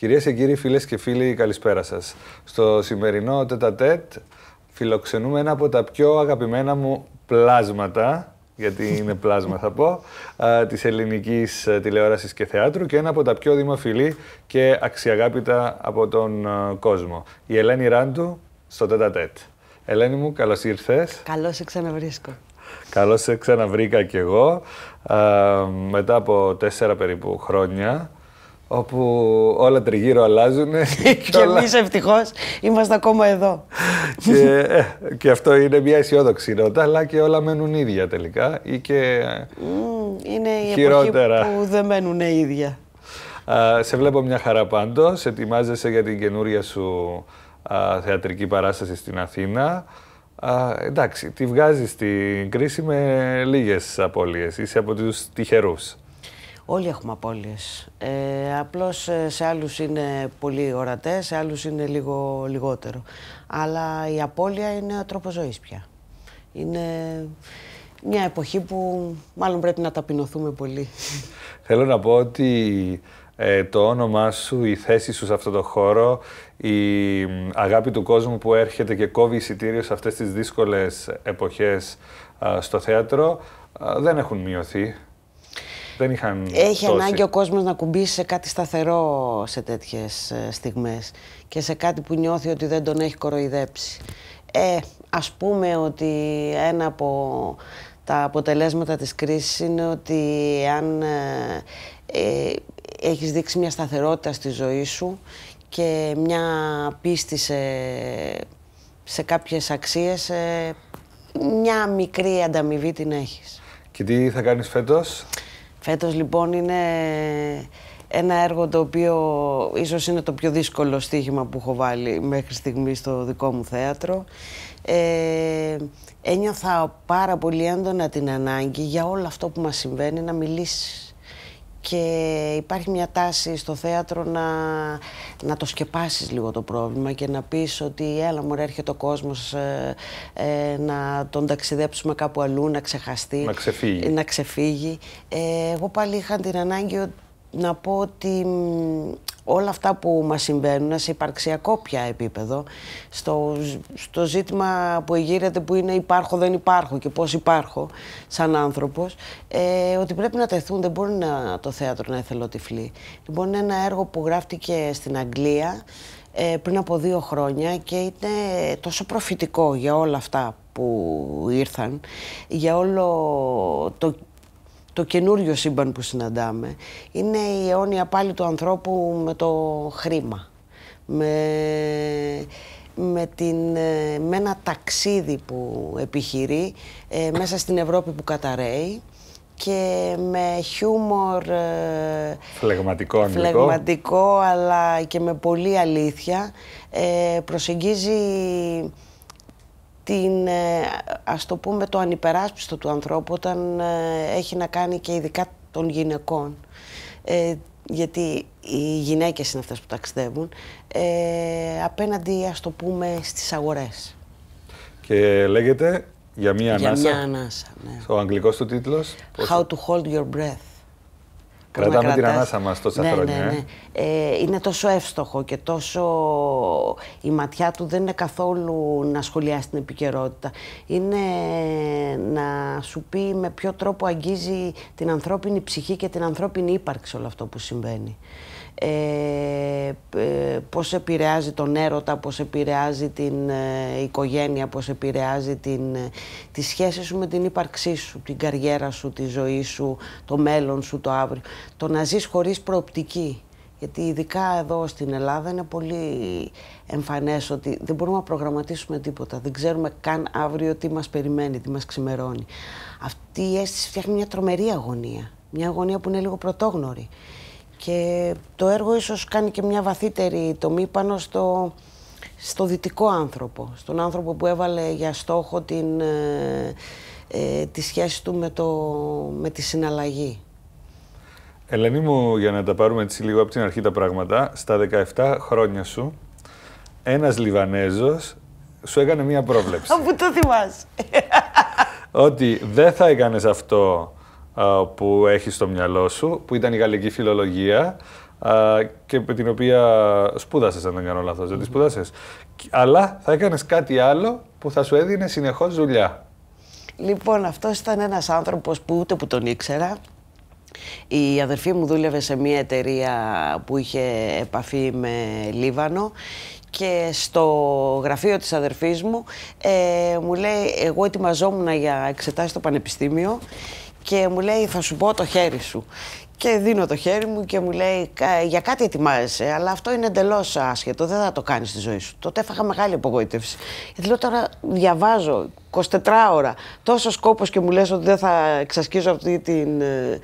Κυρίες και κύριοι, φίλες και φίλοι, καλησπέρα σας. Στο σημερινό τετατέτ φιλοξενούμε ένα από τα πιο αγαπημένα μου πλάσματα, γιατί είναι πλάσμα θα πω, της ελληνικής ε, τηλεόρασης και θεάτρου και ένα από τα πιο δημοφιλή και αξιαγάπητα από τον ε, κόσμο. Η Ελένη Ράντου στο τετατέτ. Ελένη μου, καλώς ήρθες. Καλώς σε ξαναβρίσκω. Καλώς σε ξαναβρήκα κι εγώ, μετά από τέσσερα περίπου χρόνια όπου όλα τριγύρω αλλάζουν. και όλα... εμείς ευτυχώς είμαστε ακόμα εδώ. Ε, και, αυτό είναι μια αισιόδοξη νότα, αλλά και όλα μένουν ίδια τελικά ή και είναι η χειρότερα. εποχή που δεν μένουν ίδια. σε βλέπω μια χαρά πάντως. ετοιμάζεσαι για την καινούρια σου θεατρική παράσταση στην Αθήνα. Α, εντάξει, τη βγάζεις στην κρίση με λίγες απώλειες. Είσαι από τους τυχερούς. Όλοι έχουμε απώλειες. Ε, απλώς ε, σε άλλους είναι πολύ ορατές, σε άλλους είναι λίγο λιγότερο. Αλλά η απώλεια είναι ο τρόπος ζωής πια. Είναι μια εποχή που μάλλον πρέπει να ταπεινωθούμε πολύ. Θέλω να πω ότι ε, το όνομά σου, η θέση σου σε αυτό το χώρο, η αγάπη του κόσμου που έρχεται και κόβει εισιτήριο σε αυτές τις δύσκολες εποχές στο θέατρο, δεν έχουν μειωθεί. Έχει ανάγκη ο κόσμος να κουμπίσει σε κάτι σταθερό σε τέτοιες στιγμές και σε κάτι που νιώθει ότι δεν τον έχει κοροϊδέψει. Ε, ας πούμε ότι ένα από τα αποτελέσματα της κρίσης είναι ότι αν ε, ε έχεις δείξει μια σταθερότητα στη ζωή σου και μια πίστη σε, σε κάποιες αξίες, ε, μια μικρή ανταμοιβή την έχεις. Και τι θα κάνεις φέτος? Φέτος λοιπόν είναι ένα έργο το οποίο ίσως είναι το πιο δύσκολο στοίχημα που έχω βάλει μέχρι στιγμή στο δικό μου θέατρο. Ε, ένιωθα πάρα πολύ έντονα την ανάγκη για όλο αυτό που μας συμβαίνει να μιλήσεις και υπάρχει μια τάση στο θέατρο να, να το σκεπάσεις λίγο το πρόβλημα και να πεις ότι έλα μωρέ έρχεται ο κόσμος ε, ε, να τον ταξιδέψουμε κάπου αλλού, να ξεχαστεί, να ξεφύγει. Να ξεφύγει. Ε, εγώ πάλι είχα την ανάγκη να πω ότι όλα αυτά που μας συμβαίνουν σε υπαρξιακό πια επίπεδο, στο, στο ζήτημα που εγείρεται που είναι υπάρχω, δεν υπάρχω και πώς υπάρχω σαν άνθρωπος, ε, ότι πρέπει να τεθούν, δεν μπορεί να, το θέατρο να τυφλή. Λοιπόν, είναι ένα έργο που γράφτηκε στην Αγγλία ε, πριν από δύο χρόνια και είναι τόσο προφητικό για όλα αυτά που ήρθαν, για όλο το το καινούριο σύμπαν που συναντάμε είναι η αιώνια πάλι του ανθρώπου με το χρήμα. Με, με, την, ε, με ένα ταξίδι που επιχειρεί ε, μέσα στην Ευρώπη που καταραίει και με χιούμορ ε, φλεγματικό, αλλά και με πολλή αλήθεια ε, προσεγγίζει την, ε, ας το πούμε, το ανυπεράσπιστο του ανθρώπου όταν ε, έχει να κάνει και ειδικά των γυναικών. Ε, γιατί οι γυναίκες είναι αυτές που ταξιδεύουν, ε, απέναντι, ας το πούμε, στις αγορές. Και λέγεται για μία ανάσα. Για μία ανάσα, ναι. Ο αγγλικός του τίτλος. How to hold your breath. Κρατάμε την ανάσα μας τόσα ναι, χρόνια. Ναι, ε. ναι. Ε. είναι τόσο εύστοχο και τόσο. Η ματιά του δεν είναι καθόλου να σχολιάσει την επικαιρότητα. Είναι να σου πει με ποιο τρόπο αγγίζει την ανθρώπινη ψυχή και την ανθρώπινη ύπαρξη όλο αυτό που συμβαίνει. Ε, ε, πώς επηρεάζει τον έρωτα, πώς επηρεάζει την ε, οικογένεια, πώς επηρεάζει την, ε, τη σχέση σου με την ύπαρξή σου, την καριέρα σου, τη ζωή σου, το μέλλον σου, το αύριο. Το να ζεις χωρίς προοπτική. Γιατί ειδικά εδώ στην Ελλάδα είναι πολύ εμφανές ότι δεν μπορούμε να προγραμματίσουμε τίποτα. Δεν ξέρουμε καν αύριο τι μας περιμένει, τι μας ξημερώνει. Αυτή η αίσθηση φτιάχνει μια τρομερή αγωνία. Μια αγωνία που είναι λίγο πρωτόγνωρη. Και το έργο ίσως κάνει και μια βαθύτερη τομή πάνω στο, στο δυτικό άνθρωπο, στον άνθρωπο που έβαλε για στόχο την, ε, ε, τη σχέση του με, το, με τη συναλλαγή. Ελένη μου, για να τα πάρουμε λίγο από την αρχή τα πράγματα, στα 17 χρόνια σου, ένας Λιβανέζος σου έκανε μία πρόβλεψη. Αφού το θυμάσαι. Ότι δεν θα έκανες αυτό ε, που έχεις στο μυαλό σου, που ήταν η γαλλική φιλολογία ε, και με την οποία σπούδασες, αν δεν κάνω λάθος, δεν σπούδασες. Αλλά θα έκανες κάτι άλλο που θα σου έδινε συνεχώς δουλειά. Λοιπόν, αυτός ήταν ένας άνθρωπος που ούτε που τον ήξερα. Η αδερφή μου δούλευε σε μια εταιρεία που είχε επαφή με Λίβανο και στο γραφείο της αδερφής μου ε, μου λέει εγώ ετοιμαζόμουν για εξετάσεις στο πανεπιστήμιο και μου λέει θα σου πω το χέρι σου. Και δίνω το χέρι μου και μου λέει για κάτι ετοιμάζεσαι, αλλά αυτό είναι εντελώς άσχετο, δεν θα το κάνεις στη ζωή σου. Τότε έφαγα μεγάλη απογοήτευση. Γιατί λέω τώρα διαβάζω 24 ώρα, τόσο σκόπος και μου λες ότι δεν θα εξασκήσω αυτή την, ε,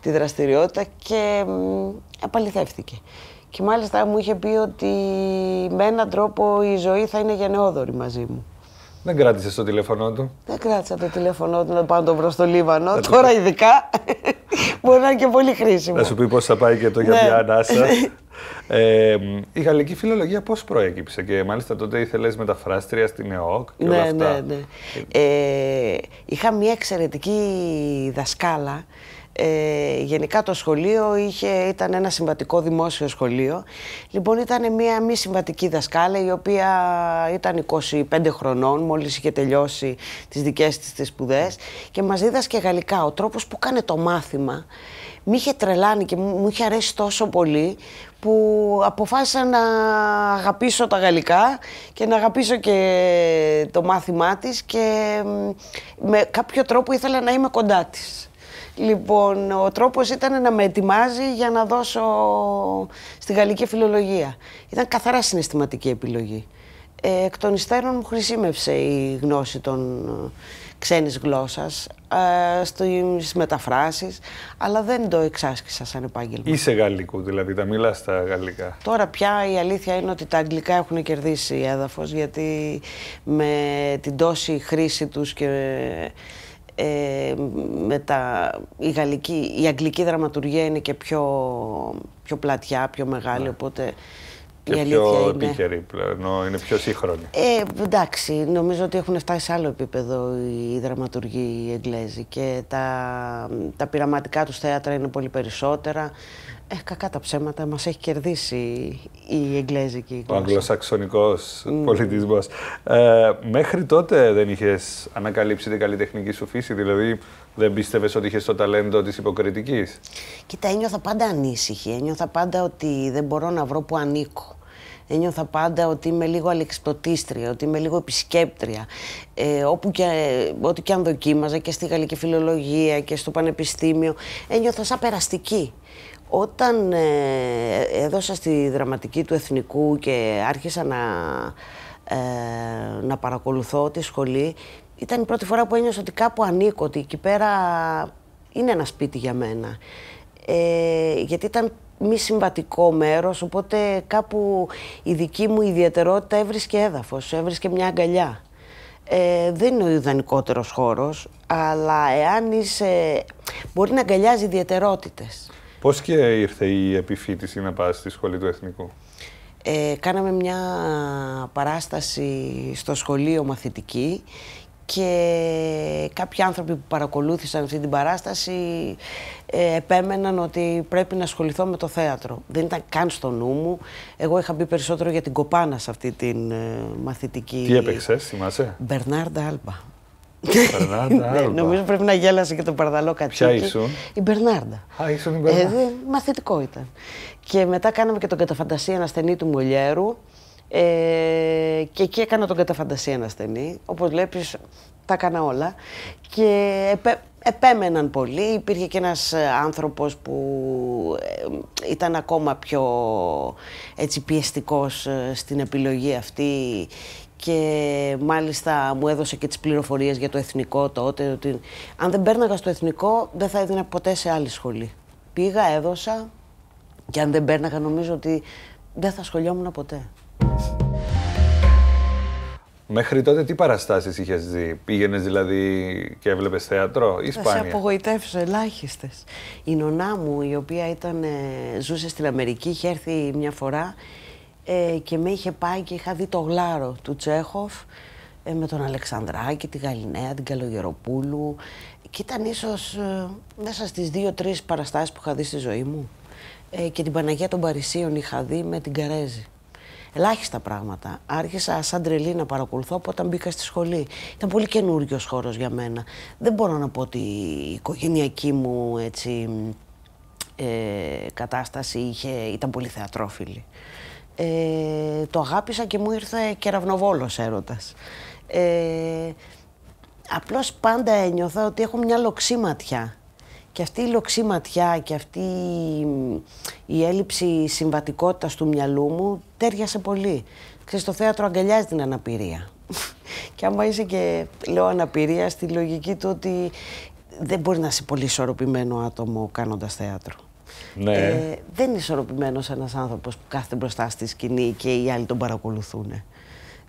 τη δραστηριότητα και απαληθεύτηκε. Και μάλιστα μου είχε πει ότι με έναν τρόπο η ζωή θα είναι γενναιόδορη μαζί μου. Δεν κράτησε το τηλέφωνό του. Δεν κράτησα το τηλέφωνό του να πάω τον προ το Λίβανο. Τώρα το... ειδικά μπορεί να είναι και πολύ χρήσιμο. Θα σου πει πώς θα πάει και το για ναι. μια ανάσα. ε, η γαλλική φιλολογία πώς προέκυψε και μάλιστα τότε ήθελες μεταφράστρια στην ΕΟΚ και όλα ναι, αυτά. Ναι, ναι. Ε, είχα μια εξαιρετική δασκάλα ε, γενικά το σχολείο είχε, ήταν ένα συμβατικό δημόσιο σχολείο. Λοιπόν, ήταν μια μη συμβατική δασκάλα η οποία ήταν 25 χρονών, μόλις είχε τελειώσει τις δικές της τις σπουδές και μας δίδασκε γαλλικά. Ο τρόπος που κάνει το μάθημα με είχε τρελάνει και μου είχε αρέσει τόσο πολύ που αποφάσισα να αγαπήσω τα γαλλικά και να αγαπήσω και το μάθημά της και με κάποιο τρόπο ήθελα να είμαι κοντά της. Λοιπόν, ο τρόπος ήταν να με ετοιμάζει για να δώσω στη γαλλική φιλολογία. Ήταν καθαρά συναισθηματική επιλογή. Ε, εκ των υστέρων μου χρησιμεύσε η γνώση των ε, ξένης γλώσσας, ε, στις μεταφράσεις, αλλά δεν το εξάσκησα σαν επάγγελμα. Είσαι γαλλικό, δηλαδή, τα μιλάς στα γαλλικά. Τώρα πια η αλήθεια είναι ότι τα αγγλικά έχουν κερδίσει έδαφος, γιατί με την τόση χρήση τους και ε, με τα, η, γαλλική, αγγλική δραματουργία είναι και πιο, πιο πλατιά, πιο μεγάλη, ναι. οπότε και η αλήθεια πιο επίχερη επίκαιρη πλέον, είναι πιο σύγχρονη. Ε, εντάξει, νομίζω ότι έχουν φτάσει σε άλλο επίπεδο οι δραματουργοί οι Εγγλέζοι και τα, τα πειραματικά τους θέατρα είναι πολύ περισσότερα. Ε, κακά τα ψέματα, μας έχει κερδίσει η εγγλέζικη γλώσσα. Ο αγγλοσαξονικός mm. πολιτισμός. Ε, μέχρι τότε δεν είχες ανακαλύψει την καλλιτεχνική σου φύση, δηλαδή δεν πίστευες ότι είχες το ταλέντο της υποκριτικής. Κοίτα, ένιωθα πάντα ανήσυχη, ένιωθα πάντα ότι δεν μπορώ να βρω που ανήκω. Ένιωθα πάντα ότι είμαι λίγο αλεξιπτοτίστρια, ότι είμαι λίγο επισκέπτρια. Ε, όπου και, ό,τι και αν δοκίμαζα και στη γαλλική φιλολογία και στο πανεπιστήμιο, ένιωθα σαν περαστική. Όταν ε, έδωσα στη δραματική του Εθνικού και άρχισα να, ε, να παρακολουθώ τη σχολή, ήταν η πρώτη φορά που ένιωσα ότι κάπου ανήκω, ότι εκεί πέρα είναι ένα σπίτι για μένα. Ε, γιατί ήταν μη συμβατικό μέρος, οπότε κάπου η δική μου ιδιαιτερότητα έβρισκε έδαφος, έβρισκε μια αγκαλιά. Ε, δεν είναι ο ιδανικότερος χώρος, αλλά εάν είσαι... μπορεί να αγκαλιάζει ιδιαιτερότητες. Πώς και ήρθε η επιφύτηση να πας στη σχολή του Εθνικού. Ε, κάναμε μια παράσταση στο σχολείο μαθητική και κάποιοι άνθρωποι που παρακολούθησαν αυτή την παράσταση ε, επέμεναν ότι πρέπει να ασχοληθώ με το θέατρο. Δεν ήταν καν στο νου μου. Εγώ είχα μπει περισσότερο για την κοπάνα σε αυτή την ε, μαθητική. Τι έπαιξες, θυμάσαι. Μπερνάρντα Άλμπα. Ναι, νομίζω πρέπει να γέλασε και τον Παρδαλό κάτι. Ποια ήσουν. Η Μπερνάρντα. Α, η Μπερνάρντα. Ε, μαθητικό ήταν. Και μετά κάναμε και τον Καταφαντασία ασθενή του Μολιέρου. Ε, και εκεί έκανα τον Καταφαντασία στενί. Όπως βλέπεις, τα έκανα όλα. Και επέ, επέμεναν πολύ. Υπήρχε και ένας ε, άνθρωπος που ε, ήταν ακόμα πιο έτσι, πιεστικός στην επιλογή αυτή και μάλιστα μου έδωσε και τις πληροφορίες για το εθνικό τότε. Ότι αν δεν πέρναγα στο εθνικό δεν θα έδινα ποτέ σε άλλη σχολή. Πήγα, έδωσα και αν δεν πέρναγα νομίζω ότι δεν θα σχολιόμουν ποτέ. Μέχρι τότε τι παραστάσεις είχες δει, πήγαινες δηλαδή και έβλεπες θέατρο ή σπάνια. Θα σε απογοητεύσω, ελάχιστες. Η νονά μου η οποία ήταν, ε, ζούσε στην Αμερική, είχε έρθει μια φορά ε, και με είχε πάει και είχα δει το γλάρο του Τσέχοφ ε, με τον Αλεξανδράκη, τη Γαλινέα, την Καλογεροπούλου και ήταν ίσως ε, μέσα στις δύο-τρεις παραστάσεις που είχα δει στη ζωή μου ε, και την Παναγία των Παρισίων είχα δει με την Καρέζη. Ελάχιστα πράγματα. Άρχισα σαν τρελή να παρακολουθώ από όταν μπήκα στη σχολή. Ήταν πολύ καινούριος χώρος για μένα. Δεν μπορώ να πω ότι η οικογενειακή μου έτσι, ε, κατάσταση είχε, ήταν πολύ θεατρόφιλη. Ε, το αγάπησα και μου ήρθε κεραυνοβόλος έρωτας. Ε, απλώς πάντα ένιωθα ότι έχω μια λοξή ματιά. Και αυτή η λοξή ματιά και αυτή η έλλειψη συμβατικότητας του μυαλού μου τέριασε πολύ. Ξέρεις, το θέατρο αγκαλιάζει την αναπηρία. και άμα είσαι και, λέω, αναπηρία στη λογική του ότι δεν μπορεί να είσαι πολύ ισορροπημένο άτομο κάνοντας θέατρο. Ναι. Ε, δεν είναι ισορροπημένος ένας άνθρωπος που κάθεται μπροστά στη σκηνή και οι άλλοι τον παρακολουθούν.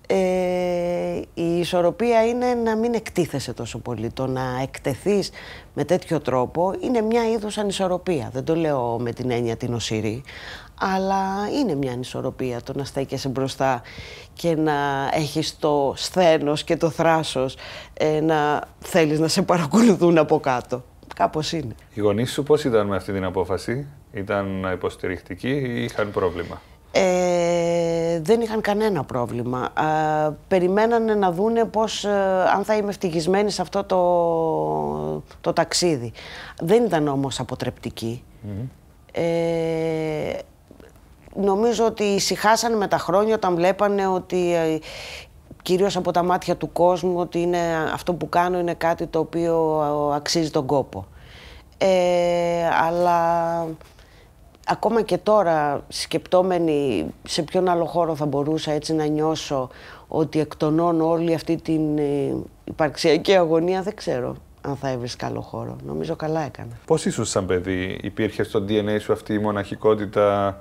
Ε, η ισορροπία είναι να μην εκτίθεσαι τόσο πολύ. Το να εκτεθείς με τέτοιο τρόπο είναι μια είδους ανισορροπία. Δεν το λέω με την έννοια την οσύρη, αλλά είναι μια ανισορροπία το να στέκεσαι μπροστά και να έχεις το σθένος και το θράσος ε, να θέλεις να σε παρακολουθούν από κάτω. Κάπως είναι. Οι γονείς σου πώς ήταν με αυτή την απόφαση, ήταν υποστηρικτικοί ή είχαν πρόβλημα. Ε, δεν είχαν κανένα πρόβλημα. Ε, περιμένανε να δούνε πώς, ε, αν θα είμαι ευτυχισμένη σε αυτό το, το ταξίδι. Δεν ήταν όμως αποτρεπτική. Ε, νομίζω ότι ησυχάσαν με τα χρόνια όταν βλέπανε ότι ε, κυρίως από τα μάτια του κόσμου ότι είναι, αυτό που κάνω είναι κάτι το οποίο αξίζει τον κόπο. Ε, αλλά ακόμα και τώρα σκεπτόμενοι σε ποιον άλλο χώρο θα μπορούσα έτσι να νιώσω ότι εκτονώνω όλη αυτή την ε, υπαρξιακή αγωνία, δεν ξέρω αν θα έβρισκα άλλο χώρο. Νομίζω καλά έκανα. Πώς ίσως σαν παιδί υπήρχε στο DNA σου αυτή η μοναχικότητα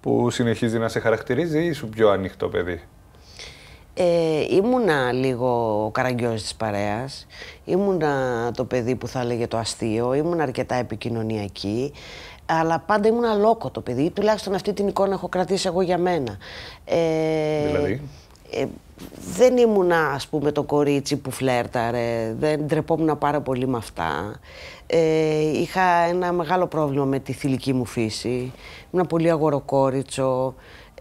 που συνεχίζει να σε χαρακτηρίζει ή σου πιο ανοιχτό παιδί. Ε, ήμουνα λίγο ο καραγκιός της παρέας, ήμουνα το παιδί που θα έλεγε το αστείο, ήμουνα αρκετά επικοινωνιακή, αλλά πάντα ήμουν αλόκο το παιδί, τουλάχιστον αυτή την εικόνα έχω κρατήσει εγώ για μένα. Ε, δηλαδή? Ε, δεν ήμουνα, ας πούμε, το κορίτσι που φλέρταρε, δεν ντρεπόμουν πάρα πολύ με αυτά. Ε, είχα ένα μεγάλο πρόβλημα με τη θηλυκή μου φύση, ήμουνα πολύ αγοροκόριτσο,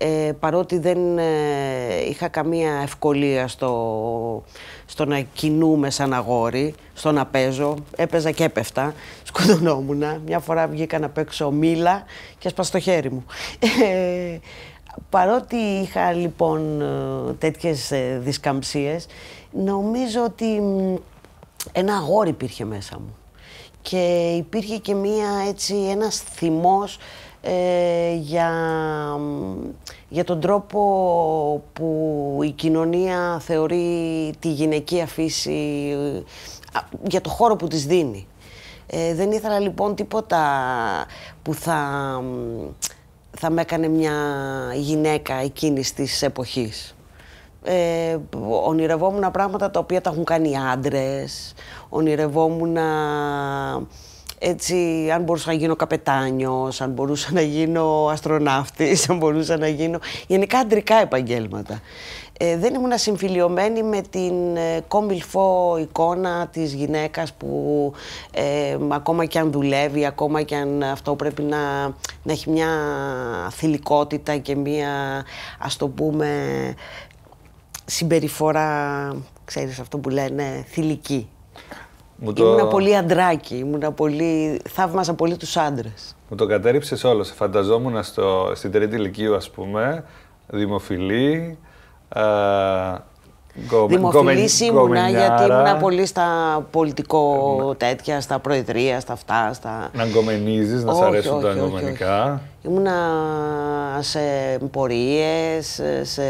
ε, παρότι δεν ε, είχα καμία ευκολία στο, στο να κινούμε σαν αγόρι, στο να παίζω, έπαιζα και έπεφτα, σκοτωνόμουν. Μια φορά βγήκα να παίξω μήλα και έσπασε το χέρι μου. Ε, παρότι είχα λοιπόν τέτοιες δισκαμψίες, νομίζω ότι ένα αγόρι υπήρχε μέσα μου. Και υπήρχε και μία έτσι, ένας θυμός ε, για, για τον τρόπο που η κοινωνία θεωρεί τη γυναική φύση, για το χώρο που της δίνει. Ε, δεν ήθελα λοιπόν τίποτα που θα, θα με έκανε μια γυναίκα εκείνης της εποχής. Ε, ονειρευόμουν πράγματα τα οποία τα έχουν κάνει οι άντρες, ονειρευόμουν έτσι, αν μπορούσα να γίνω καπετάνιος, αν μπορούσα να γίνω αστροναύτης, αν μπορούσα να γίνω γενικά αντρικά επαγγέλματα. Ε, δεν ήμουν συμφιλιωμένη με την ε, κόμιλφό εικόνα της γυναίκας που ε, ακόμα και αν δουλεύει, ακόμα και αν αυτό πρέπει να, να έχει μια θηλυκότητα και μια, ας το πούμε, συμπεριφορά, ξέρεις αυτό που λένε, θηλυκή. Μου το... Ήμουνα πολύ αντράκι, ήμουνα πολύ... θαύμαζα πολύ τους άντρες. Μου το κατέριψες όλο. Σε φανταζόμουν στο... στην τρίτη ηλικίου, ας πούμε, δημοφιλή, ε, Δημοφιλής ήμουνα γιατί ήμουνα πολύ στα πολιτικό τέτοια, στα προεδρία, στα αυτά. Στα... Να γκομενίζεις, να σ' αρέσουν όχι, τα αγκομενικά. Ήμουνα σε πορείες, σε.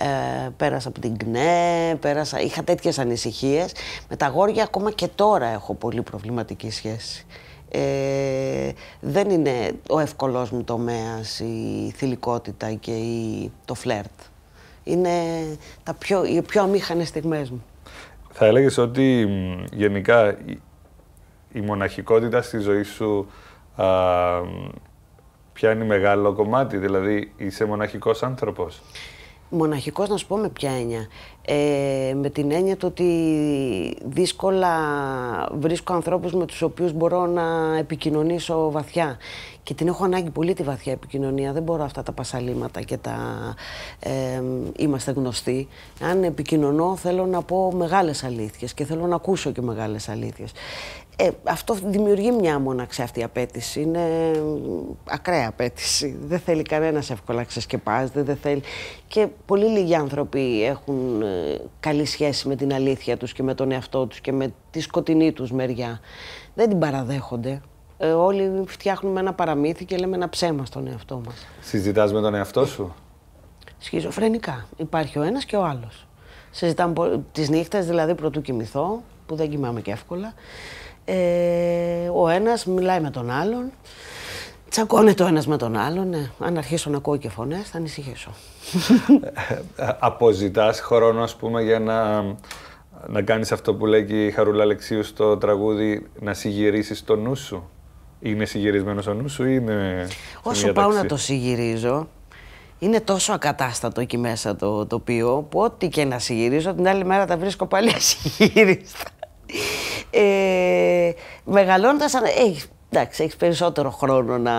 Ε, πέρασα από την ΚΝΕ, πέρασα, είχα τέτοιες ανησυχίες. Με τα γόρια ακόμα και τώρα έχω πολύ προβληματική σχέση. Ε, δεν είναι ο ευκολός μου τομέας η θηλυκότητα και η, το φλερτ είναι τα πιο, οι πιο αμήχανες στιγμές μου. Θα έλεγες ότι γενικά η, μοναχικότητα στη ζωή σου α, πιάνει μεγάλο κομμάτι, δηλαδή είσαι μοναχικός άνθρωπος. Μοναχικός να σου πω με ποια έννοια. Ε, με την έννοια του ότι δύσκολα βρίσκω ανθρώπους με τους οποίους μπορώ να επικοινωνήσω βαθιά και την έχω ανάγκη πολύ τη βαθιά επικοινωνία. Δεν μπορώ αυτά τα πασαλήματα και τα είμαστε γνωστοί. Αν επικοινωνώ θέλω να πω μεγάλες αλήθειες και θέλω να ακούσω και μεγάλες αλήθειες. Ε, αυτό δημιουργεί μια μοναξιά αυτή η απέτηση. Είναι ακραία απέτηση. Δεν θέλει κανένας εύκολα να ξεσκεπάζεται. Δεν θέλει... Και πολύ λίγοι άνθρωποι έχουν ε, καλή σχέση με την αλήθεια τους και με τον εαυτό τους και με τη σκοτεινή τους μεριά. Δεν την παραδέχονται ε, όλοι φτιάχνουμε ένα παραμύθι και λέμε ένα ψέμα στον εαυτό μας. Συζητάς με τον εαυτό σου? Σχιζοφρενικά. Υπάρχει ο ένας και ο άλλος. Συζητάμε τις νύχτες, δηλαδή πρωτού κοιμηθώ, που δεν κοιμάμαι και εύκολα. Ε, ο ένας μιλάει με τον άλλον. Τσακώνεται ο ένας με τον άλλον. Ναι. Αν αρχίσω να ακούω και φωνές, θα ανησυχήσω. Ε, ε, Αποζητάς χρόνο, ας πούμε, για να, να κάνεις αυτό που λέει και η Χαρούλα Αλεξίου στο τραγούδι, να συγυρίσεις το νου σου. Είναι συγγυρισμένος ο νους σου ή είναι. Όσο πάω να το συγγυρίζω, είναι τόσο ακατάστατο εκεί μέσα το τοπίο που ό,τι και να συγγυρίζω, την άλλη μέρα τα βρίσκω πάλι ασυγύριστα. Ε, Μεγαλώντας, έχεις Εντάξει, έχεις περισσότερο χρόνο να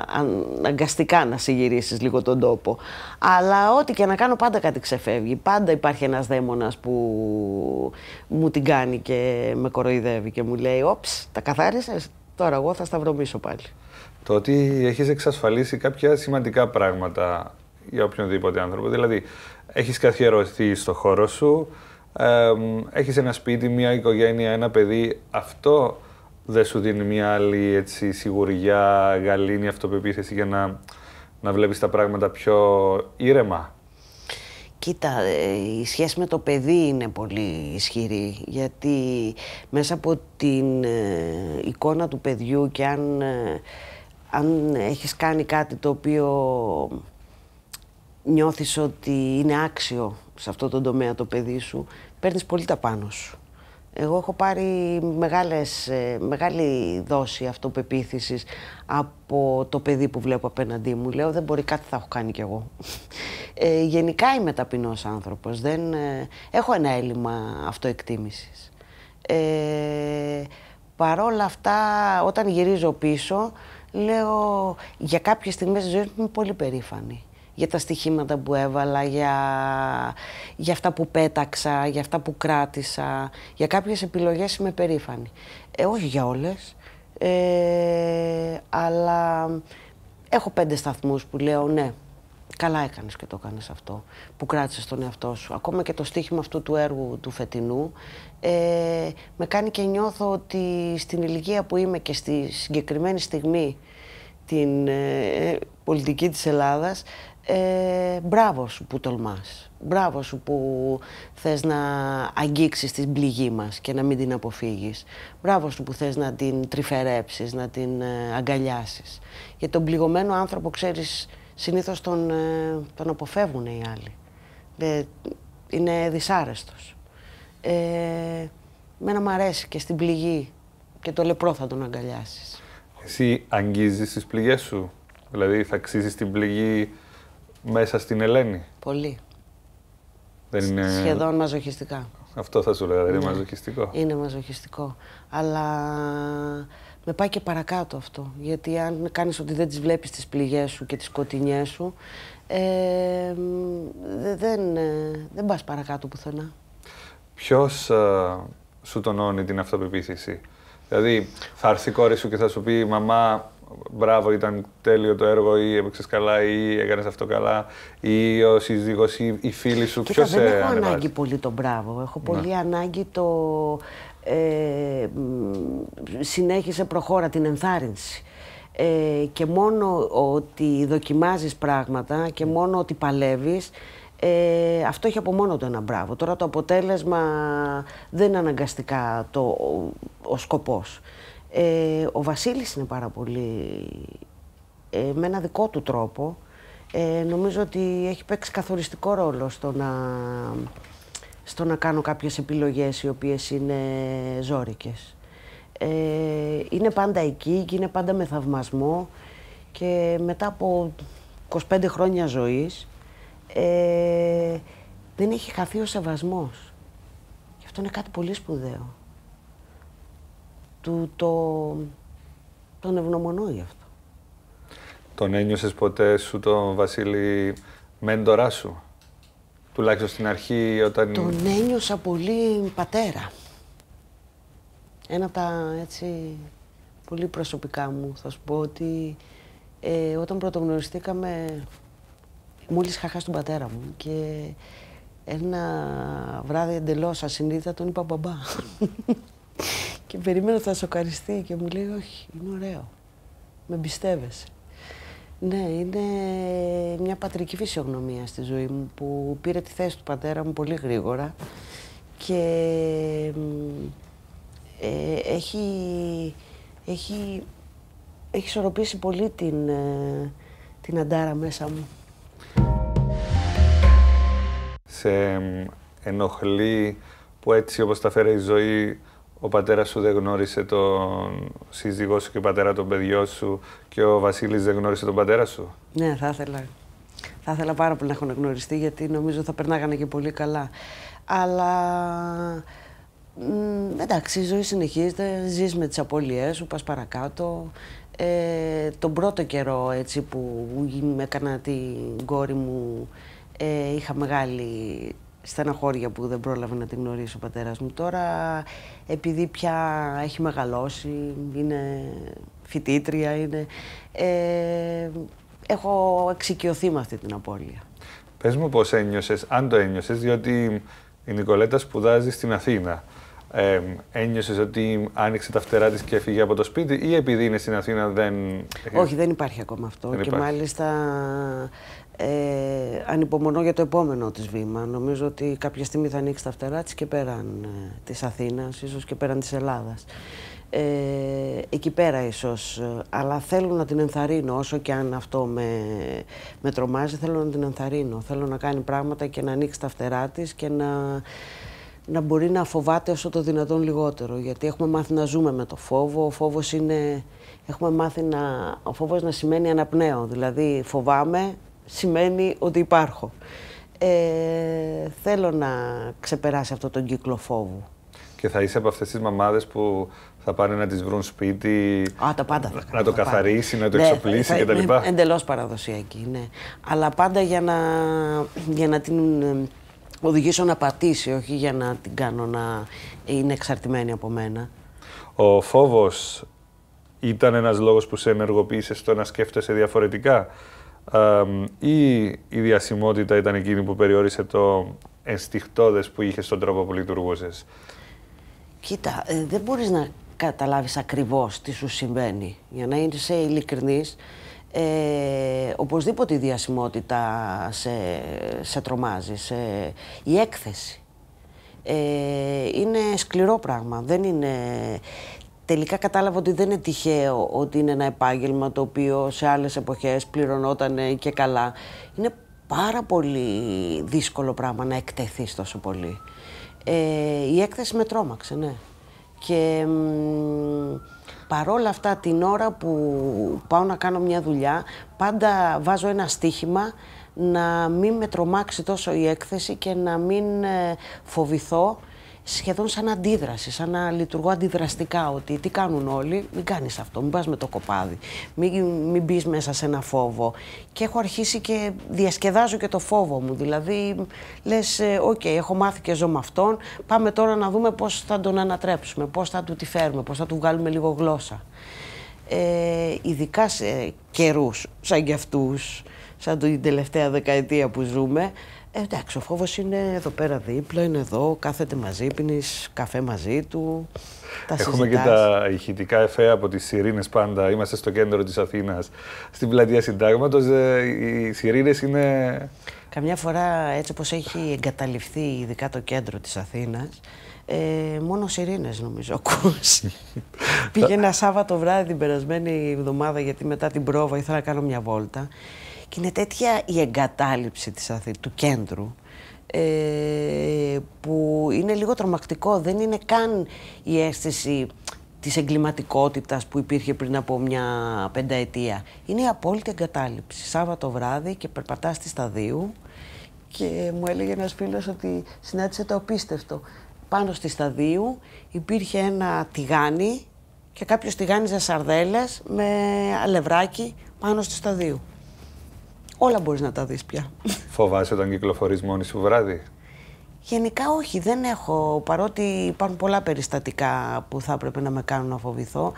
αναγκαστικά να συγγυρίσεις λίγο τον τόπο. Αλλά ό,τι και να κάνω, πάντα κάτι ξεφεύγει. Πάντα υπάρχει ένας δαίμονας που μου την κάνει και με κοροϊδεύει και μου λέει: Όψ, τα καθάρισες, Τώρα εγώ θα σταυρομίσω πάλι. Το ότι έχεις εξασφαλίσει κάποια σημαντικά πράγματα για οποιονδήποτε άνθρωπο. Δηλαδή, έχεις καθιερωθεί στο χώρο σου, ε, έχεις ένα σπίτι, μια οικογένεια, ένα παιδί. Αυτό δεν σου δίνει μια άλλη έτσι, σιγουριά, γαλήνη, αυτοπεποίθηση για να, να βλέπεις τα πράγματα πιο ήρεμα. Κοίτα, ε, η σχέση με το παιδί είναι πολύ ισχυρή, γιατί μέσα από την ε, εικόνα του παιδιού και αν, ε, αν έχεις κάνει κάτι το οποίο νιώθεις ότι είναι άξιο σε αυτό το τομέα το παιδί σου, παίρνεις πολύ τα πάνω σου. Εγώ έχω πάρει μεγάλες, ε, μεγάλη δόση αυτοπεποίθησης από το παιδί που βλέπω απέναντί μου. Λέω δεν μπορεί κάτι θα έχω κάνει κι εγώ. Ε, γενικά είμαι ταπεινός άνθρωπος. Δεν, ε, έχω ένα έλλειμμα αυτοεκτίμησης. Ε, παρόλα αυτά όταν γυρίζω πίσω λέω για κάποιες στιγμές της ζωής μου είμαι πολύ περήφανη για τα στοιχήματα που έβαλα, για, για αυτά που πέταξα, για αυτά που κράτησα. Για κάποιες επιλογές είμαι περήφανη. Ε, όχι για όλες, ε, αλλά έχω πέντε σταθμούς που λέω ναι, καλά έκανες και το κάνεις αυτό, που κράτησες τον εαυτό σου. Ακόμα και το στοίχημα αυτού του έργου του φετινού ε, με κάνει και νιώθω ότι στην ηλικία που είμαι και στη συγκεκριμένη στιγμή την ε, πολιτική της Ελλάδας ε, μπράβο σου που τολμάς, μπράβο σου που θες να αγγίξεις την πληγή μας και να μην την αποφύγεις, μπράβο σου που θες να την τρυφερέψεις, να την ε, αγκαλιάσεις. Γιατί τον πληγωμένο άνθρωπο, ξέρεις, συνήθως τον, ε, τον αποφεύγουν οι άλλοι. Ε, είναι δυσάρεστος. Ε, μένα μου αρέσει και στην πληγή και το λεπρό θα τον αγκαλιάσεις. Εσύ αγγίζεις τις πληγές σου, δηλαδή θα αξίζεις την πληγή μέσα στην Ελένη. Πολύ. Δεν είναι... Σχεδόν μαζοχιστικά. Αυτό θα σου λέγα, δεν είναι ναι. μαζοχιστικό. Είναι μαζοχιστικό. Αλλά με πάει και παρακάτω αυτό. Γιατί αν κάνεις ότι δεν τις βλέπεις τις πληγές σου και τις σκοτεινιές σου, ε, δεν, ε, δεν πας παρακάτω πουθενά. Ποιος ε, σου τονώνει την αυτοπεποίθηση. Δηλαδή, θα έρθει η κόρη σου και θα σου πει «Μαμά, μπράβο, ήταν τέλειο το έργο ή έπαιξες καλά ή έκανες αυτό καλά ή ο σύζυγος ή οι φίλοι σου. Κοίτα, δεν ε, έχω ανάγκη πολύ το μπράβο. Έχω ναι. πολύ ανάγκη το. Ε, συνέχισε προχώρα την ενθάρρυνση. Ε, και μόνο ότι δοκιμάζεις πράγματα και ναι. μόνο ότι παλεύεις, αυτό έχει από μόνο το ένα μπράβο. Τώρα το αποτέλεσμα δεν είναι αναγκαστικά το, ο, ο σκοπός. Ε, ο Βασίλης είναι πάρα πολύ, ε, με ένα δικό του τρόπο, ε, νομίζω ότι έχει παίξει καθοριστικό ρόλο στο να, στο να κάνω κάποιες επιλογές οι οποίες είναι ζόρικες. είναι πάντα εκεί και είναι πάντα με θαυμασμό και μετά από 25 χρόνια ζωής δεν έχει χαθεί ο σεβασμός. Και αυτό είναι κάτι πολύ σπουδαίο του το, τον ευγνωμονώ αυτό. Τον ένιωσες ποτέ σου τον Βασίλη μέντορά σου, τουλάχιστον στην αρχή όταν... Τον ένιωσα πολύ πατέρα. Ένα από τα έτσι πολύ προσωπικά μου θα σου πω ότι ε, όταν πρωτογνωριστήκαμε μόλις είχα τον πατέρα μου και ένα βράδυ εντελώς ασυνείδητα τον είπα μπαμπά και περίμενα θα σοκαριστεί και μου λέει όχι, είναι ωραίο. Με εμπιστεύεσαι. Ναι, είναι μια πατρική φυσιογνωμία στη ζωή μου που πήρε τη θέση του πατέρα μου πολύ γρήγορα και ε, έχει, έχει, έχει ισορροπήσει πολύ την, ε, την αντάρα μέσα μου. Σε ενοχλεί που έτσι όπως τα φέρε η ζωή ο πατέρας σου δεν γνώρισε τον σύζυγό σου και πατέρα των παιδιών σου και ο Βασίλης δεν γνώρισε τον πατέρα σου. Ναι, θα ήθελα. Θα ήθελα πάρα πολύ να έχουν γνωριστεί γιατί νομίζω θα περνάγανε και πολύ καλά. Αλλά μ, εντάξει, η ζωή συνεχίζεται, ζεις με τις απώλειές σου, πας παρακάτω. Ε, τον πρώτο καιρό έτσι που έκανα την κόρη μου ε, είχα μεγάλη στεναχώρια που δεν πρόλαβε να την γνωρίσει ο πατέρας μου. Τώρα, επειδή πια έχει μεγαλώσει, είναι φοιτήτρια, είναι, ε, έχω εξοικειωθεί με αυτή την απώλεια. Πες μου πώς ένιωσες, αν το ένιωσες, διότι η Νικολέτα σπουδάζει στην Αθήνα. Ε, ένιωσες ότι άνοιξε τα φτερά της και έφυγε από το σπίτι ή επειδή είναι στην Αθήνα δεν... Όχι, δεν υπάρχει ακόμα αυτό και μάλιστα ε, ανυπομονώ για το επόμενο της βήμα. Νομίζω ότι κάποια στιγμή θα ανοίξει τα φτερά της και πέραν ε, της Αθήνας, ίσως και πέραν της Ελλάδας. Ε, εκεί πέρα ίσως, ε, αλλά θέλω να την ενθαρρύνω, όσο και αν αυτό με, με τρομάζει, θέλω να την ενθαρρύνω. Θέλω να κάνει πράγματα και να ανοίξει τα φτερά της και να, να μπορεί να φοβάται όσο το δυνατόν λιγότερο. Γιατί έχουμε μάθει να ζούμε με το φόβο. Ο φόβος είναι... Έχουμε μάθει να... Ο φόβος να σημαίνει αναπνέω. Δηλαδή φοβάμαι, σημαίνει ότι υπάρχω. Ε, θέλω να ξεπεράσει αυτό τον κύκλο φόβου. Και θα είσαι από αυτές τις μαμάδες που θα πάνε να τις βρουν σπίτι, Α, τα πάντα να το καθαρίσει, να το ναι, εξοπλίσει ναι, κτλ. εντελώς παραδοσιακή, ναι. Αλλά πάντα για να, για να την ε, οδηγήσω να πατήσει, όχι για να την κάνω να είναι εξαρτημένη από μένα. Ο φόβος ήταν ένας λόγος που σε ενεργοποίησε στο να σκέφτεσαι διαφορετικά ή η διασημότητα ήταν εκείνη που περιόρισε το ενστιχτόδες που είχε στον τρόπο που λειτουργούσες. Κοίτα, ε, δεν μπορείς να καταλάβεις ακριβώς τι σου συμβαίνει. Για να είσαι ειλικρινής, ε, οπωσδήποτε η διασημότητα σε, σε τρομάζει, σε, η έκθεση. Ε, είναι σκληρό πράγμα, δεν είναι τελικά κατάλαβα ότι δεν είναι τυχαίο ότι είναι ένα επάγγελμα το οποίο σε άλλες εποχές πληρωνόταν και καλά. Είναι πάρα πολύ δύσκολο πράγμα να εκτεθείς τόσο πολύ. Ε, η έκθεση με τρόμαξε, ναι. Και παρόλα αυτά την ώρα που πάω να κάνω μια δουλειά, πάντα βάζω ένα στοίχημα να μην με τρομάξει τόσο η έκθεση και να μην ε, φοβηθώ σχεδόν σαν αντίδραση, σαν να λειτουργώ αντιδραστικά ότι τι κάνουν όλοι, μην κάνεις αυτό, μην πας με το κοπάδι, μην, μην μπεις μέσα σε ένα φόβο. Και έχω αρχίσει και διασκεδάζω και το φόβο μου, δηλαδή λες, ε, οκ, okay, έχω μάθει και ζω με αυτόν, πάμε τώρα να δούμε πώς θα τον ανατρέψουμε, πώς θα του τη φέρουμε, πώς θα του βγάλουμε λίγο γλώσσα. Ε, ειδικά σε καιρούς σαν κι αυτούς, σαν την τελευταία δεκαετία που ζούμε, εντάξει, ο φόβος είναι εδώ πέρα δίπλα, είναι εδώ, κάθεται μαζί, πίνεις καφέ μαζί του, τα Έχουμε συζητάς. και τα ηχητικά εφέ από τις σιρήνες πάντα. Είμαστε στο κέντρο της Αθήνας, στην πλατεία συντάγματος. Ε, οι σιρήνες είναι... Καμιά φορά έτσι όπως έχει εγκαταληφθεί ειδικά το κέντρο της Αθήνας, ε, μόνο σιρήνες νομίζω ακούς. Πήγε ένα Σάββατο βράδυ την περασμένη εβδομάδα γιατί μετά την πρόβα ήθελα να κάνω μια βόλτα και είναι τέτοια η εγκατάλειψη της, του κέντρου ε, που είναι λίγο τρομακτικό. Δεν είναι καν η αίσθηση της εγκληματικότητας που υπήρχε πριν από μια πενταετία. Είναι η απόλυτη εγκατάλειψη. Σάββατο βράδυ και περπατάς στη σταδίου και μου έλεγε ένας φίλος ότι συνάντησε το απίστευτο. Πάνω στη σταδίου υπήρχε ένα τηγάνι και κάποιος τηγάνιζε σαρδέλες με αλευράκι πάνω στη σταδίου όλα μπορείς να τα δεί πια. Φοβάσαι όταν κυκλοφορεί μόνη σου βράδυ. Γενικά όχι, δεν έχω, παρότι υπάρχουν πολλά περιστατικά που θα έπρεπε να με κάνουν να φοβηθώ.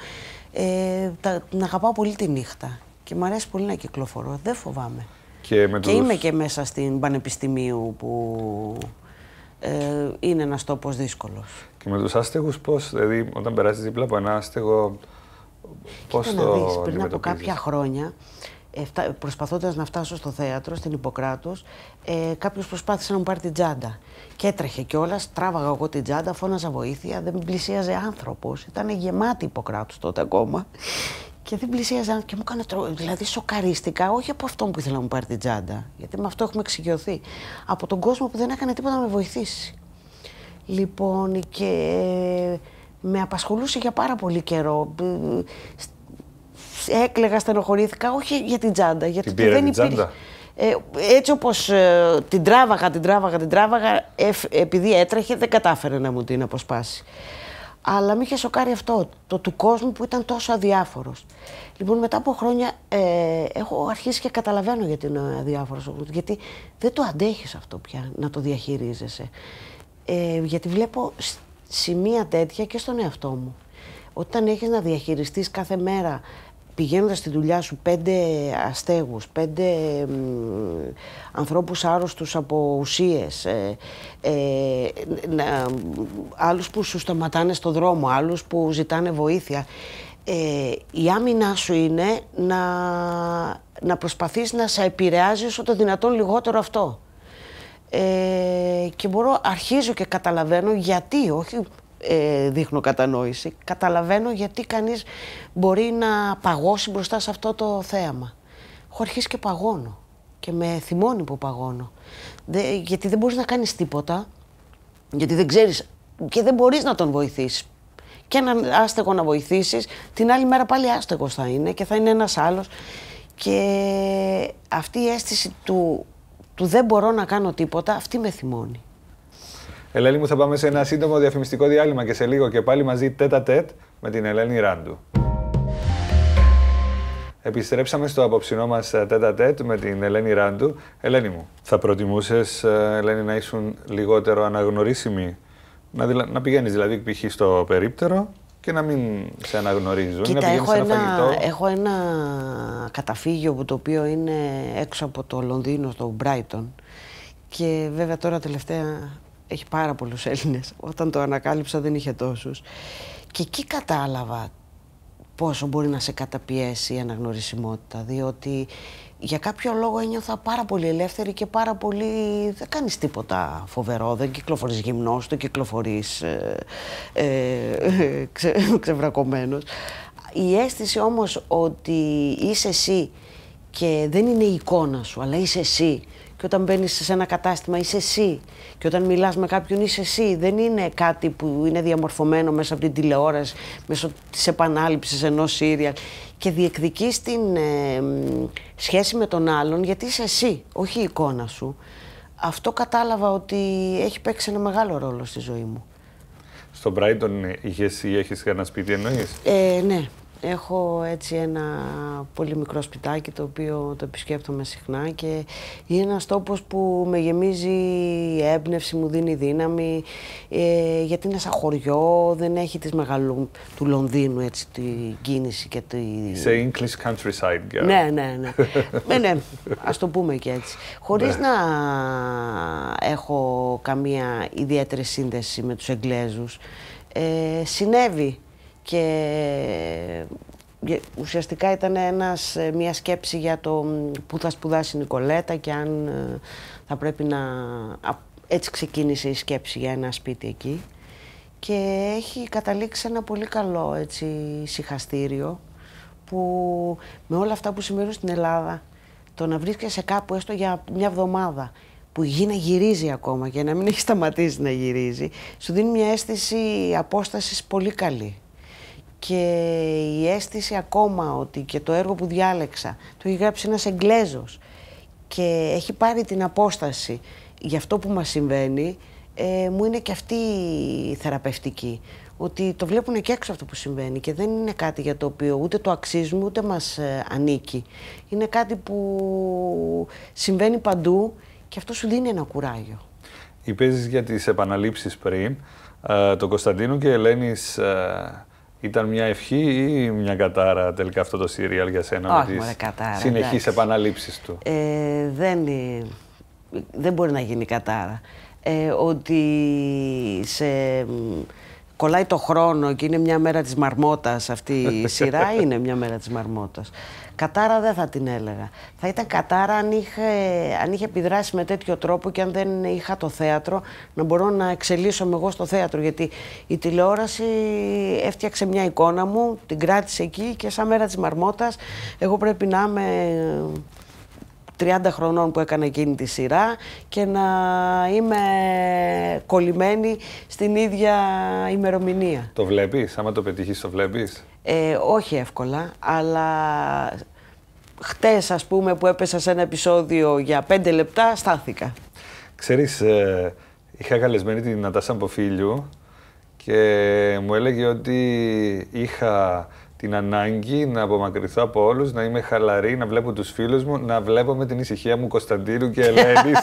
Ε, τα, να αγαπάω πολύ τη νύχτα και μου αρέσει πολύ να κυκλοφορώ, δεν φοβάμαι. Και, και είμαι και μέσα στην Πανεπιστημίου που ε, είναι ένας τόπος δύσκολος. Και με τους άστεγους πώς, δηλαδή όταν περάσεις δίπλα από ένα άστεγο, πώς το να πριν από κάποια χρόνια, προσπαθώντας να φτάσω στο θέατρο, στην Ιπποκράτους, ε, κάποιος προσπάθησε να μου πάρει την τσάντα. Και έτρεχε κιόλας, τράβαγα εγώ την τσάντα, φώναζα βοήθεια, δεν πλησίαζε άνθρωπος. Ήταν γεμάτη Ιπποκράτους τότε ακόμα. Και δεν πλησίαζε και μου έκανε τρόπο. Δηλαδή, σοκαρίστηκα όχι από αυτόν που ήθελα να μου πάρει την τσάντα, γιατί με αυτό έχουμε εξοικειωθεί. Από τον κόσμο που δεν έκανε τίποτα να με βοηθήσει. Λοιπόν, και με απασχολούσε για πάρα πολύ καιρό έκλεγα, στενοχωρήθηκα, όχι για την τσάντα. Γιατί την δεν υπήρχε. Ε, έτσι όπως ε, την τράβαγα, την τράβαγα, την τράβαγα, ε, επειδή έτρεχε δεν κατάφερε να μου την αποσπάσει. Αλλά με είχε σοκάρει αυτό, το του κόσμου που ήταν τόσο αδιάφορος. Λοιπόν, μετά από χρόνια ε, έχω αρχίσει και καταλαβαίνω γιατί είναι αδιάφορος. Γιατί δεν το αντέχεις αυτό πια, να το διαχειρίζεσαι. Ε, γιατί βλέπω σημεία τέτοια και στον εαυτό μου. Όταν έχεις να διαχειριστείς κάθε μέρα πηγαίνοντας στη δουλειά σου πέντε αστέγους, πέντε ε, ανθρώπους άρρωστους από ουσίες, ε, ε άλλους που σου σταματάνε στο δρόμο, άλλους που ζητάνε βοήθεια, ε, η άμυνά σου είναι να, να προσπαθείς να σε επηρεάζει όσο το δυνατόν λιγότερο αυτό. Ε, και μπορώ, αρχίζω και καταλαβαίνω γιατί, όχι ε, δείχνω κατανόηση. Καταλαβαίνω γιατί κανείς μπορεί να παγώσει μπροστά σε αυτό το θέαμα. Έχω αρχίσει και παγώνω και με θυμώνει που παγώνω. γιατί δεν μπορείς να κάνεις τίποτα, γιατί δεν ξέρεις και δεν μπορείς να τον βοηθήσεις. Και έναν άστεγο να βοηθήσεις, την άλλη μέρα πάλι άστεγος θα είναι και θα είναι ένας άλλος. Και αυτή η αίσθηση του, του δεν μπορώ να κάνω τίποτα, αυτή με θυμώνει. Ελένη μου, θα πάμε σε ένα σύντομο διαφημιστικό διάλειμμα και σε λίγο και πάλι μαζί τέτα τέτ με την Ελένη Ράντου. Επιστρέψαμε στο απόψινό μας ε, τέτα τέτ με την Ελένη Ράντου. Ελένη μου, θα προτιμούσες, ε, Ελένη, να ήσουν λιγότερο αναγνωρίσιμη, να, δηλα... πηγαίνεις δηλαδή π.χ. στο περίπτερο και να μην σε αναγνωρίζουν. Κοίτα, να έχω, ένα, φαγητό. έχω ένα καταφύγιο που το οποίο είναι έξω από το Λονδίνο, στο Μπράιτον. Και βέβαια τώρα τελευταία έχει πάρα πολλούς Έλληνες. Όταν το ανακάλυψα δεν είχε τόσους. Και εκεί κατάλαβα πόσο μπορεί να σε καταπιέσει η αναγνωρισιμότητα, διότι για κάποιο λόγο ένιωθα πάρα πολύ ελεύθερη και πάρα πολύ... δεν κάνεις τίποτα φοβερό, δεν κυκλοφορείς γυμνός, δεν κυκλοφορείς ε, ε, ε ξεβρακωμένος. Η αίσθηση όμως ότι είσαι εσύ και δεν είναι η εικόνα σου, αλλά είσαι εσύ και όταν μπαίνεις σε ένα κατάστημα είσαι εσύ. Και όταν μιλάς με κάποιον είσαι εσύ. Δεν είναι κάτι που είναι διαμορφωμένο μέσα από την τηλεόραση, μέσω της επανάληψης ενός σύριαλ. Και διεκδικείς την ε, σχέση με τον άλλον γιατί είσαι εσύ, όχι η εικόνα σου. Αυτό κατάλαβα ότι έχει παίξει ένα μεγάλο ρόλο στη ζωή μου. Στον Brighton ε, είχες ή έχεις ένα σπίτι, εννοείς. Ε, ναι. Έχω έτσι ένα πολύ μικρό σπιτάκι το οποίο το επισκέπτομαι συχνά και είναι ένας τόπος που με γεμίζει έμπνευση, μου δίνει δύναμη ε, γιατί είναι σαν χωριό, δεν έχει τις μεγαλού του Λονδίνου έτσι την κίνηση και τη... Είσαι English countryside Ναι, ναι, ναι. ναι, ναι, ας το πούμε και έτσι. Χωρίς ναι. να έχω καμία ιδιαίτερη σύνδεση με τους Εγγλέζους, ε, συνέβη και ε, ουσιαστικά ήταν ένας, ε, μια σκέψη για το πού θα σπουδάσει η Νικολέτα και αν ε, θα πρέπει να... Έτσι ξεκίνησε η σκέψη για ένα σπίτι εκεί και έχει καταλήξει ένα πολύ καλό έτσι, συχαστήριο που με όλα αυτά που συμβαίνουν στην Ελλάδα, το να βρίσκεσαι κάπου έστω για μια εβδομάδα που η να γυρίζει ακόμα και να μην έχει σταματήσει να γυρίζει, σου δίνει μια αίσθηση απόστασης πολύ καλή και η αίσθηση ακόμα ότι και το έργο που διάλεξα το έχει γράψει ένας Εγγλέζος και έχει πάρει την απόσταση για αυτό που μας συμβαίνει ε, μου είναι και αυτή η θεραπευτική ότι το βλέπουν και έξω αυτό που συμβαίνει και δεν είναι κάτι για το οποίο ούτε το αξίζουμε ούτε μας ε, ανήκει είναι κάτι που συμβαίνει παντού και αυτό σου δίνει ένα κουράγιο Υπέζεις για τις επαναλήψεις πριν ε, τον Κωνσταντίνο και Ελένης ε, ήταν μια ευχή ή μια κατάρα τελικά αυτό το σύριαλ για σένα Όχι, με τις συνεχείς επαναλήψεις του. Ε, δεν, δεν μπορεί να γίνει κατάρα. Ε, ότι σε κολλάει το χρόνο και είναι μια μέρα της μαρμότας αυτή η σειρά, είναι μια μέρα της μαρμότας. Κατάρα δεν θα την έλεγα. Θα ήταν κατάρα αν είχε, αν είχε επιδράσει με τέτοιο τρόπο και αν δεν είχα το θέατρο, να μπορώ να με εγώ στο θέατρο. Γιατί η τηλεόραση έφτιαξε μια εικόνα μου, την κράτησε εκεί και σαν μέρα της Μαρμότας, εγώ πρέπει να είμαι 30 χρονών που έκανα εκείνη τη σειρά και να είμαι κολλημένη στην ίδια ημερομηνία. Το βλέπεις, άμα το πετύχεις το βλέπεις. Ε, όχι εύκολα, αλλά χτες ας πούμε που έπεσα σε ένα επεισόδιο για πέντε λεπτά, στάθηκα. Ξέρεις, ε, είχα καλεσμένη την Νατάσα φίλου και μου έλεγε ότι είχα την ανάγκη να απομακρυνθώ από όλους, να είμαι χαλαρή, να βλέπω τους φίλους μου, να βλέπω με την ησυχία μου Κωνσταντίνου και Ελένης.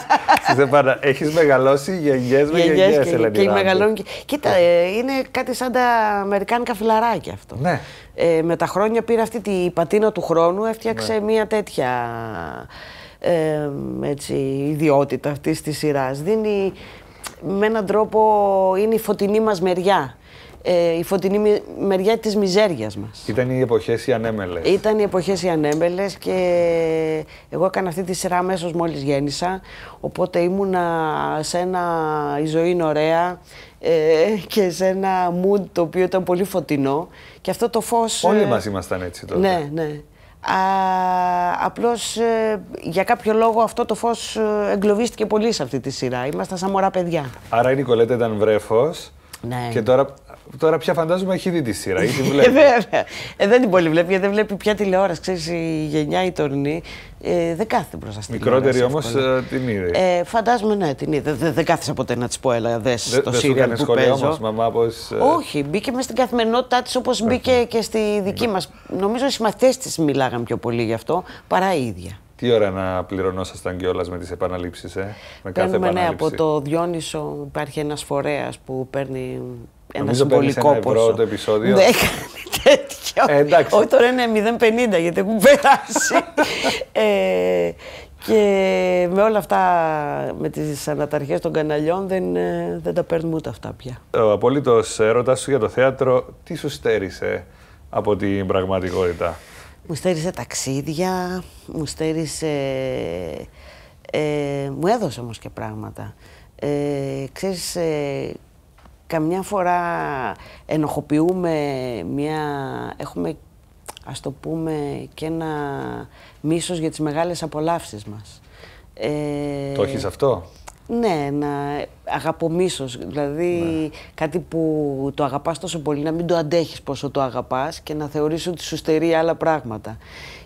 Έχεις μεγαλώσει γενιέ με γενιέ, Ελένη. Και, μεγαλώνει. Κοίτα, ε, είναι κάτι σαν τα αμερικάνικα φιλαράκια αυτό. Ναι. Ε, με τα χρόνια πήρε αυτή την πατίνα του χρόνου, έφτιαξε ναι. μια τέτοια ε, έτσι, ιδιότητα αυτής της σειράς. Δίνει με έναν τρόπο, είναι η φωτεινή μας μεριά. Ε, η φωτεινή μεριά της μιζέριας μας. Ήταν οι εποχές οι ανέμελες. Ήταν οι εποχές οι ανέμελες και εγώ έκανα αυτή τη σειρά αμέσως μόλις γέννησα, οπότε ήμουνα σε ένα «Η ζωή είναι ωραία» ε, και σε ένα mood το οποίο ήταν πολύ φωτεινό και αυτό το φως... Ε, Όλοι ε, μας ήμασταν έτσι τότε. Ναι, ναι. Α, απλώς ε, για κάποιο λόγο αυτό το φως εγκλωβίστηκε πολύ σε αυτή τη σειρά. Ήμασταν σαν μωρά παιδιά. Άρα η Νικολέτα ήταν βρέφος ναι. και τώρα Τώρα πια φαντάζομαι έχει δει τη σειρά ή τη ε, βλέπει. Βέβαια. Ε, δεν την πολύ βλέπει, γιατί δεν βλέπει πια τηλεόραση. Ξέρεις, η γενιά η τωρινή ε, δεν κάθεται μπροστά στην Μικρότερη όμω ε, την είδε. Ε, φαντάζομαι, ναι, την είδε. Δεν, δεν απότένα ποτέ να της πω, έλα, δες το σύριαλ που παίζω. Όμως, μαμά, πώς, ε... Όχι, μπήκε μες στην καθημερινότητά της όπως μπήκε και στη ναι. δική μας. Νομίζω οι συμμαθητές της μιλάγαν πιο πολύ γι' αυτό παρά η ίδια. Τι ώρα να πληρωνόσασταν κιόλας με τις επαναλήψεις, ε? με κάθε Παίρνουμε, επανάληψη. Ναι, από το Διόνυσο υπάρχει ένας φορέας που παίρνει ένα συμβολικό ένα ποσό. Ευρώ το επεισόδιο. έκανε ναι, τέτοιο. Ε, εντάξει. Όχι, τώρα είναι 0,50 γιατί έχουν περάσει. Ε, και με όλα αυτά, με τις αναταρχές των καναλιών, δεν, ε, δεν τα παίρνουμε ούτε αυτά πια. Ο απολύτως ερώτας σου για το θέατρο, τι σου στέρισε από την πραγματικότητα. Μου στέρισε ταξίδια, μου στέρισε... Ε, μου έδωσε όμως και πράγματα. Ε, ξέρεις, καμιά φορά ενοχοποιούμε μια... έχουμε ας το πούμε και ένα μίσος για τις μεγάλες απολαύσεις μας. Ε, το έχεις αυτό? Ναι, να αγαπώ μίσος, δηλαδή ναι. κάτι που το αγαπάς τόσο πολύ, να μην το αντέχεις πόσο το αγαπάς και να θεωρείς ότι σου στερεί άλλα πράγματα.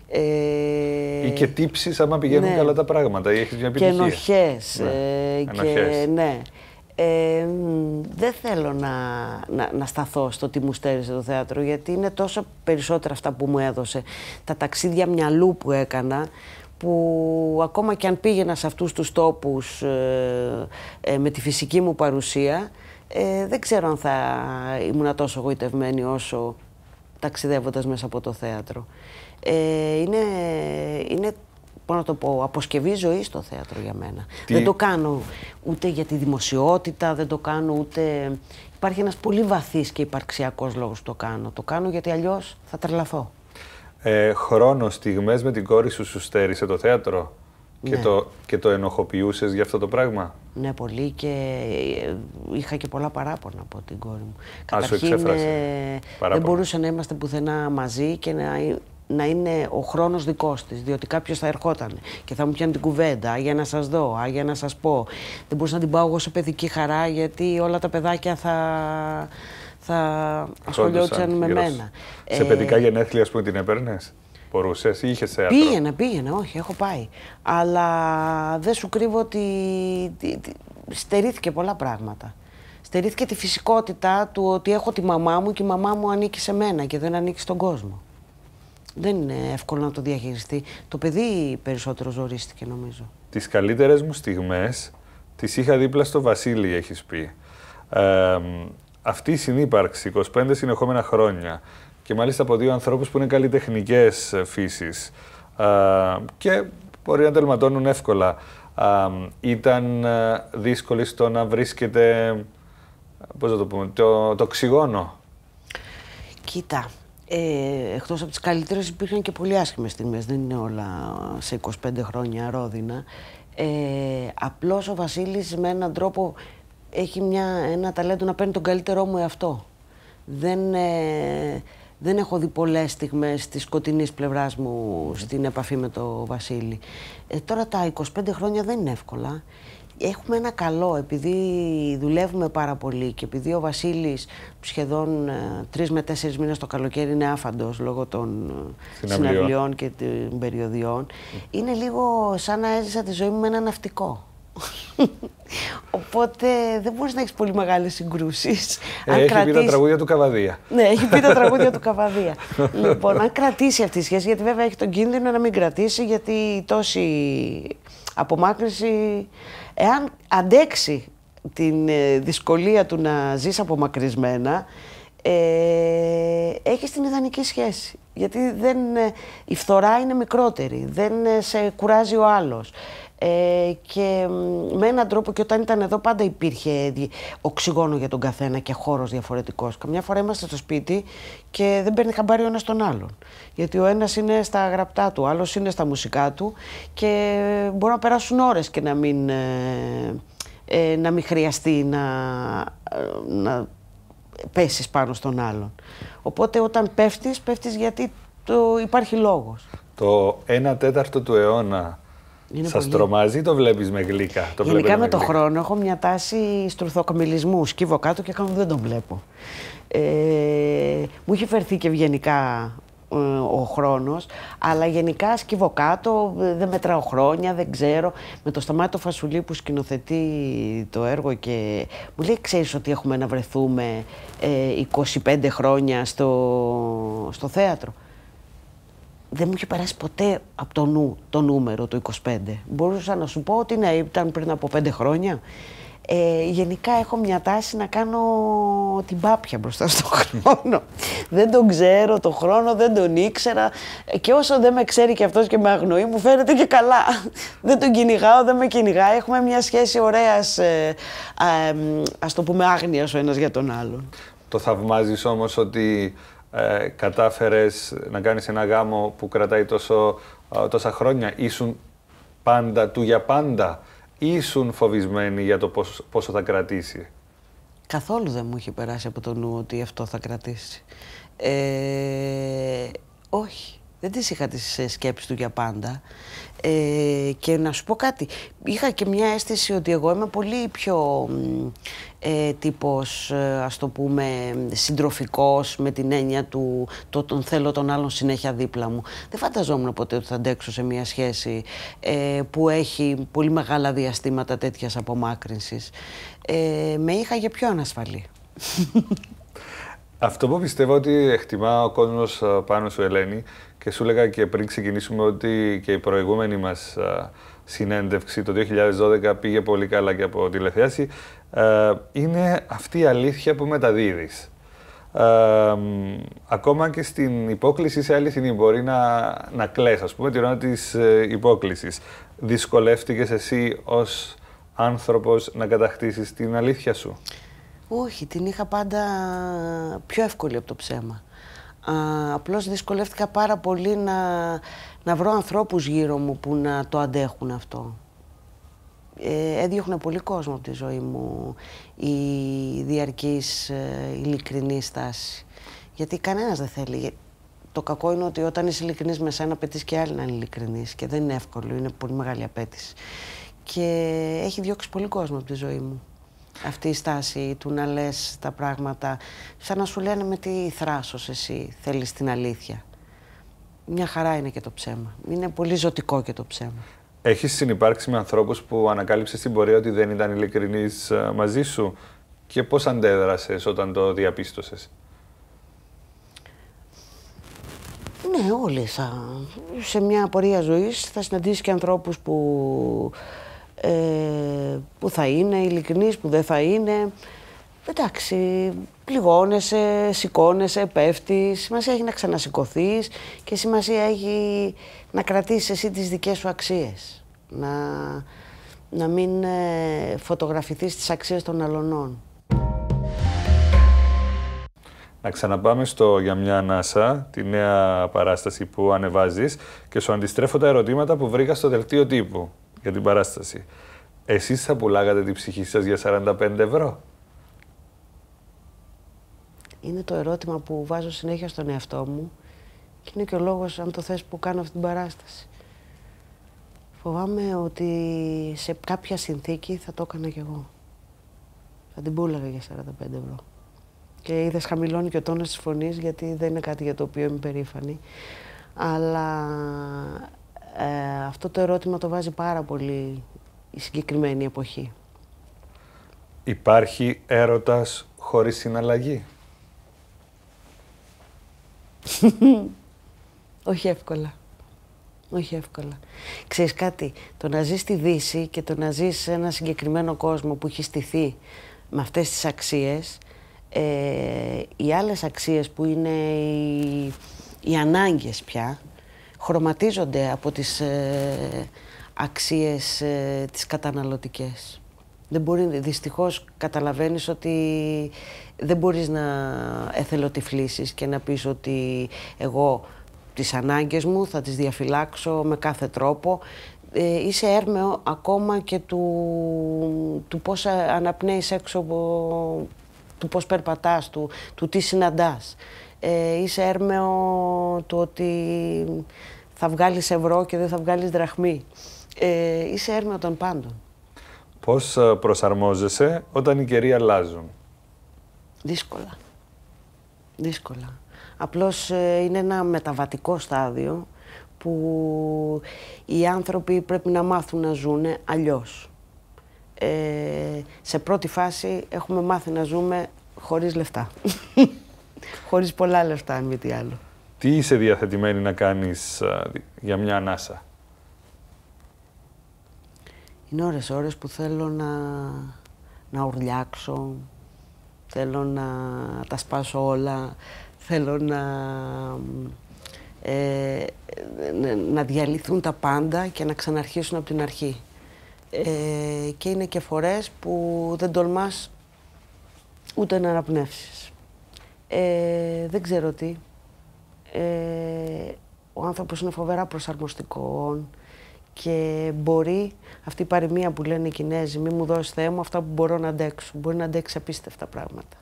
Ε... Ή και τύψεις άμα πηγαίνουν ναι. καλά τα πράγματα ή έχεις μια επιτυχία. Ναι. Ε, και ενοχές. Ναι. Ε, ενοχές. ναι. Ε, δεν θέλω να, να, να, σταθώ στο τι μου στέρισε το θέατρο, γιατί είναι τόσο περισσότερα αυτά που μου έδωσε. Τα ταξίδια μυαλού που έκανα, που ακόμα και αν πήγαινα σε αυτούς τους τόπους ε, ε, με τη φυσική μου παρουσία, δεν ξέρω αν θα ήμουν τόσο γοητευμένη όσο ταξιδεύοντας μέσα από το θέατρο. είναι, είναι πώς να το πω, αποσκευή ζωής στο θέατρο για μένα. Δεν το κάνω ούτε για τη δημοσιότητα, δεν το κάνω ούτε... Υπάρχει ένας πολύ βαθύς και υπαρξιακός λόγος που το κάνω. Το κάνω γιατί αλλιώς θα τρελαθώ. Ε, χρόνος, στιγμές με την κόρη σου σου στέρισε το θέατρο και, ναι. το, και το ενοχοποιούσες για αυτό το πράγμα. Ναι, πολύ και ε, είχα και πολλά παράπονα από την κόρη μου. Καταρχήν, Ε, δεν μπορούσε να είμαστε πουθενά μαζί και να να είναι ο χρόνος δικός της, διότι κάποιος θα ερχόταν και θα μου πιάνει την κουβέντα, για να σας δω, για να σας πω. Δεν μπορούσα να την πάω εγώ σε παιδική χαρά, γιατί όλα τα παιδάκια θα, θα ασχολιόντουσαν με μένα. Σε ε, παιδικά γενέθλια, ας πούμε, την έπαιρνες. Μπορούσες ή είχες θέατρο. Πήγαινε, πήγαινε, όχι, έχω πάει. Αλλά δεν σου κρύβω ότι στερήθηκε πολλά πράγματα. Στερήθηκε τη φυσικότητα του ότι έχω τη μαμά μου και η μαμά μου ανήκει σε μένα και δεν ανήκει στον κόσμο δεν είναι εύκολο να το διαχειριστεί. Το παιδί περισσότερο ζορίστηκε νομίζω. Τις καλύτερες μου στιγμές τις είχα δίπλα στο Βασίλη, έχεις πει. Ε, αυτή η συνύπαρξη 25 συνεχόμενα χρόνια και μάλιστα από δύο ανθρώπους που είναι καλλιτεχνικές ε, φύσεις ε, και μπορεί να τελματώνουν εύκολα. ήταν ε, δύσκολη στο να βρίσκεται, πώς το πούμε, το, το ξυγόνο. Κοίτα, ε, εκτός από τις καλύτερες υπήρχαν και πολύ άσχημες στιγμές. δεν είναι όλα σε 25 χρόνια ρόδινα. Ε, απλώς ο Βασίλης με έναν τρόπο έχει μια, ένα ταλέντο να παίρνει τον καλύτερό μου εαυτό. Δεν, ε, δεν έχω δει πολλές στιγμές της σκοτεινής πλευράς μου ναι. στην επαφή με τον Βασίλη. Ε, τώρα τα 25 χρόνια δεν είναι εύκολα. Έχουμε ένα καλό, επειδή δουλεύουμε πάρα πολύ και επειδή ο Βασίλης σχεδόν ε, τρεις με τέσσερις μήνες το καλοκαίρι είναι άφαντος λόγω των ε, συναυλιών, και των περιοδιών, είναι λίγο σαν να έζησα τη ζωή μου με ένα ναυτικό. Οπότε δεν μπορείς να έχεις πολύ μεγάλες συγκρούσεις. Έχει κρατήσει... πει τα τραγούδια του Καβαδία. Ναι, έχει πει τα τραγούδια του Καβαδία. λοιπόν, αν κρατήσει αυτή τη σχέση, γιατί βέβαια έχει τον κίνδυνο να μην κρατήσει, γιατί τόση απομάκρυση εάν αντέξει την ε, δυσκολία του να ζεις απομακρυσμένα, ε, έχεις την ιδανική σχέση. Γιατί δεν, ε, η φθορά είναι μικρότερη, δεν ε, σε κουράζει ο άλλος ε, και με έναν τρόπο και όταν ήταν εδώ πάντα υπήρχε οξυγόνο για τον καθένα και χώρος διαφορετικός. Καμιά φορά είμαστε στο σπίτι και δεν παίρνει χαμπάρι ο ένας τον άλλον. Γιατί ο ένας είναι στα γραπτά του, ο άλλος είναι στα μουσικά του και μπορεί να περάσουν ώρες και να μην, ε, ε να μην χρειαστεί να, ε, να πέσεις πάνω στον άλλον. Οπότε όταν πέφτεις, πέφτεις γιατί το υπάρχει λόγος. Το 1 τέταρτο του αιώνα Σα τρομάζει, ή το βλέπεις με γλυκά. Το Γενικά με, με τον χρόνο έχω μια τάση στρουθοκομιλισμού. Σκύβω κάτω και κάνω δεν τον βλέπω. Ε, μου είχε φερθεί και ευγενικά ε, ο χρόνος, αλλά γενικά σκύβω κάτω, ε, δεν μετράω χρόνια, δεν ξέρω. Με το Σταμάτο Φασουλή που σκηνοθετεί το έργο και μου λέει ξέρεις ότι έχουμε να βρεθούμε 25 χρόνια στο, στο θέατρο δεν μου είχε περάσει ποτέ από το νου το νούμερο το 25. Μπορούσα να σου πω ότι ναι, ήταν πριν από πέντε χρόνια. Ε, γενικά έχω μια τάση να κάνω την πάπια μπροστά στον χρόνο. δεν τον ξέρω το χρόνο, δεν τον ήξερα ε, και όσο δεν με ξέρει και αυτός και με αγνοεί μου φαίνεται και καλά. δεν τον κυνηγάω, δεν με κυνηγάει. Έχουμε μια σχέση ωραίας, ε, ας το πούμε άγνοιας ο ένας για τον άλλον. Το θαυμάζεις όμως ότι ε, κατάφερες να κάνεις ένα γάμο που κρατάει τόσο, τόσα χρόνια. Ήσουν πάντα του για πάντα. Ήσουν φοβισμένοι για το πόσο, θα κρατήσει. Καθόλου δεν μου είχε περάσει από το νου ότι αυτό θα κρατήσει. Ε, όχι. Δεν τις είχα τις ε, σκέψεις του για πάντα. Ε, και να σου πω κάτι, είχα και μια αίσθηση ότι εγώ είμαι πολύ πιο ε, τύπος, ε, ας το πούμε, συντροφικός με την έννοια του το τον θέλω τον άλλον συνέχεια δίπλα μου. Δεν φανταζόμουν ποτέ ότι θα αντέξω σε μια σχέση ε, που έχει πολύ μεγάλα διαστήματα τέτοιας απομάκρυνσης. Ε, με είχα για πιο ανασφαλή. Αυτό που πιστεύω ότι εκτιμά ο κόσμος πάνω σου, Ελένη, και σου έλεγα και πριν ξεκινήσουμε ότι και η προηγούμενη μας συνέντευξη το 2012 πήγε πολύ καλά και από τηλεθέαση. Ε, είναι αυτή η αλήθεια που μεταδίδεις. Ε, ακόμα και στην υπόκληση σε αληθινή μπορεί να, να κλαις, ας πούμε, τη ώρα της ε, υπόκλησης. Δυσκολεύτηκες εσύ ως άνθρωπος να κατακτήσεις την αλήθεια σου. Όχι, την είχα πάντα πιο εύκολη από το ψέμα. Α, απλώς δυσκολεύτηκα πάρα πολύ να, να βρω ανθρώπους γύρω μου που να το αντέχουν αυτό. Ε, έδιωχνε πολύ κόσμο από τη ζωή μου η διαρκής ε, ειλικρινή στάση. Γιατί κανένας δεν θέλει. Το κακό είναι ότι όταν είσαι ειλικρινής με σένα απαιτείς και άλλοι να είναι ειλικρινείς και δεν είναι εύκολο, είναι πολύ μεγάλη απέτηση. Και έχει διώξει πολύ κόσμο από τη ζωή μου αυτή η στάση του να λες τα πράγματα, σαν να σου λένε με τι θράσος εσύ θέλεις την αλήθεια. Μια χαρά είναι και το ψέμα. Είναι πολύ ζωτικό και το ψέμα. έχεις συνεπάρξει με ανθρώπους που ανακάλυψες στην πορεία ότι δεν ήταν ειλικρινή ε, μαζί σου και πώς αντέδρασες όταν το διαπίστωσες. Ναι, όλοι θα. Σε μια πορεία ζωής θα συναντήσεις και ανθρώπους που ε, που θα είναι ειλικρινής, που δεν θα είναι. Εντάξει, πληγώνεσαι, σηκώνεσαι, πέφτεις. Σημασία έχει να ξανασηκωθείς και σημασία έχει να κρατήσεις εσύ τις δικές σου αξίες. Να, να μην ε, φωτογραφηθείς τις αξίες των αλωνών. Να ξαναπάμε στο «Για μια ανάσα», τη νέα παράσταση που ανεβάζεις και σου αντιστρέφω τα ερωτήματα που βρήκα στο δελτίο τύπου για την παράσταση. Εσείς θα πουλάγατε την ψυχή σας για 45 ευρώ. Είναι το ερώτημα που βάζω συνέχεια στον εαυτό μου και είναι και ο λόγος, αν το θες, που κάνω αυτή την παράσταση. Φοβάμαι ότι σε κάποια συνθήκη θα το έκανα κι εγώ. Θα την πούλαγα για 45 ευρώ. Και είδες χαμηλώνει και ο τόνος της φωνής, γιατί δεν είναι κάτι για το οποίο είμαι περήφανη. Αλλά ε, αυτό το ερώτημα το βάζει πάρα πολύ η συγκεκριμένη εποχή. Υπάρχει έρωτας χωρίς συναλλαγή. Όχι εύκολα. Όχι εύκολα. Ξέρεις κάτι, το να ζεις στη Δύση και το να ζεις σε ένα συγκεκριμένο κόσμο που έχει στηθεί με αυτές τις αξίες, ε, οι άλλες αξίες που είναι οι, οι ανάγκες πια, χρωματίζονται από τις ε, αξίες ε, τις καταναλωτικές. Δεν μπορεί, δυστυχώς καταλαβαίνεις ότι δεν μπορείς να εθελοτυφλήσεις και να πεις ότι εγώ τις ανάγκες μου θα τις διαφυλάξω με κάθε τρόπο. Ε, είσαι έρμεο ακόμα και του, του πώς αναπνέεις έξω, του πώς περπατάς, του, του τι συναντάς. Ε, είσαι έρμεο του ότι θα βγάλεις ευρώ και δεν θα βγάλεις δραχμή. Ε, είσαι έρμεο των πάντων. Πώς ε, προσαρμόζεσαι όταν οι καιροί αλλάζουν. Δύσκολα. Δύσκολα. Απλώς ε, είναι ένα μεταβατικό στάδιο που οι άνθρωποι πρέπει να μάθουν να ζουν αλλιώς. σε πρώτη φάση έχουμε μάθει να ζούμε χωρίς λεφτά. Χωρίς πολλά λεφτά, αν μη τι άλλο. Τι είσαι διαθετημένη να κάνεις για μια ανάσα. Είναι ώρες, ώρες που θέλω να, να ουρλιάξω, θέλω να τα σπάσω όλα, θέλω να, ε, να διαλυθούν τα πάντα και να ξαναρχίσουν από την αρχή. Ε, και είναι και φορές που δεν τολμάς ούτε να αναπνεύσεις. Ε, δεν ξέρω τι. Ε, ο άνθρωπος είναι φοβερά προσαρμοστικός και μπορεί, αυτή η παροιμία που λένε οι Κινέζοι, μη μου δώσεις Θεέ μου αυτά που μπορώ να αντέξω. Μπορεί να αντέξει απίστευτα πράγματα.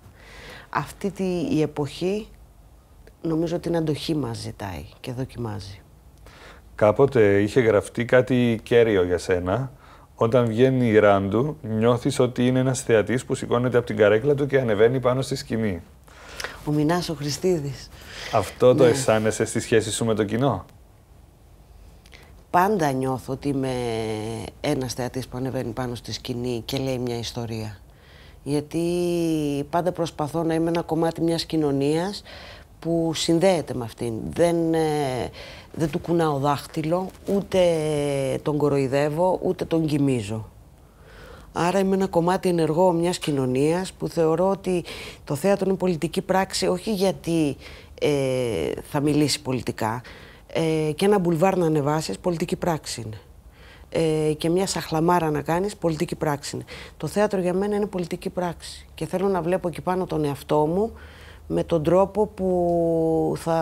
Αυτή τη, η εποχή νομίζω ότι την αντοχή μας ζητάει και δοκιμάζει. Κάποτε είχε γραφτεί κάτι κέριο για σένα. Όταν βγαίνει η ράντου, νιώθεις ότι είναι ένας θεατής που σηκώνεται από την καρέκλα του και ανεβαίνει πάνω στη σκηνή. Ο Μινάς ο Χριστίδης. Αυτό το ναι. αισθάνεσαι στη σχέση σου με το κοινό. Πάντα νιώθω ότι είμαι ένας θεατής που ανεβαίνει πάνω στη σκηνή και λέει μια ιστορία. Γιατί πάντα προσπαθώ να είμαι ένα κομμάτι μιας κοινωνίας που συνδέεται με αυτήν. Δεν, ε, δεν του κουνάω δάχτυλο, ούτε τον κοροϊδεύω, ούτε τον κοιμίζω. Άρα είμαι ένα κομμάτι ενεργό μιας κοινωνίας που θεωρώ ότι το θέατρο είναι πολιτική πράξη όχι γιατί ε, θα μιλήσει πολιτικά ε, και ένα μπουλβάρ να ανεβάσεις πολιτική πράξη είναι. Ε, και μια σαχλαμάρα να κάνεις πολιτική πράξη είναι. Το θέατρο για μένα είναι πολιτική πράξη και θέλω να βλέπω εκεί πάνω τον εαυτό μου με τον τρόπο που θα,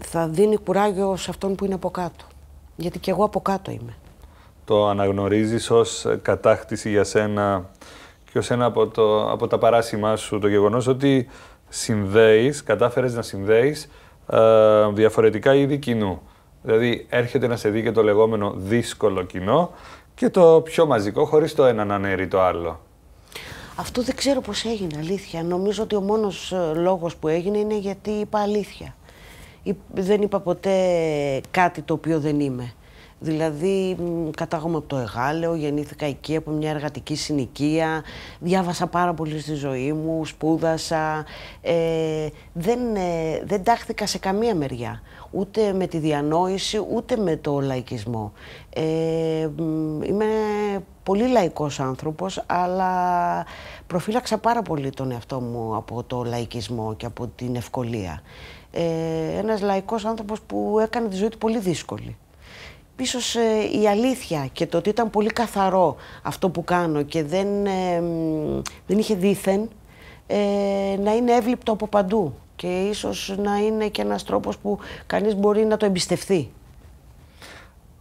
θα δίνει κουράγιο σε αυτόν που είναι από κάτω. Γιατί και εγώ από κάτω είμαι το αναγνωρίζεις ως κατάκτηση για σένα και ως ένα από, από τα παράσημά σου το γεγονός ότι συνδέεις, κατάφερες να συνδέεις ε, διαφορετικά είδη κοινού. Δηλαδή έρχεται να σε δει και το λεγόμενο δύσκολο κοινό και το πιο μαζικό χωρίς το ένα να αναιρεί το άλλο. Αυτό δεν ξέρω πώς έγινε αλήθεια. Νομίζω ότι ο μόνος ε, λόγος που έγινε είναι γιατί είπα αλήθεια. Δεν είπα ποτέ κάτι το οποίο δεν είμαι. Δηλαδή, κατάγομαι από το Εγάλεο, γεννήθηκα εκεί από μια εργατική συνοικία, διάβασα πάρα πολύ στη ζωή μου, σπούδασα. Ε, δεν, ε, δεν τάχθηκα σε καμία μεριά, ούτε με τη διανόηση, ούτε με το λαϊκισμό. Ε, είμαι πολύ λαϊκός άνθρωπος, αλλά προφύλαξα πάρα πολύ τον εαυτό μου από το λαϊκισμό και από την ευκολία. Ε, ένας λαϊκός άνθρωπος που έκανε τη ζωή του πολύ δύσκολη πισω σε η αλήθεια και το ότι ήταν πολύ καθαρό αυτό που κάνω και δεν, ε, δεν είχε δήθεν ε, να είναι εύληπτο από παντού και ίσως να είναι και ένας τρόπος που κανείς μπορεί να το εμπιστευτεί.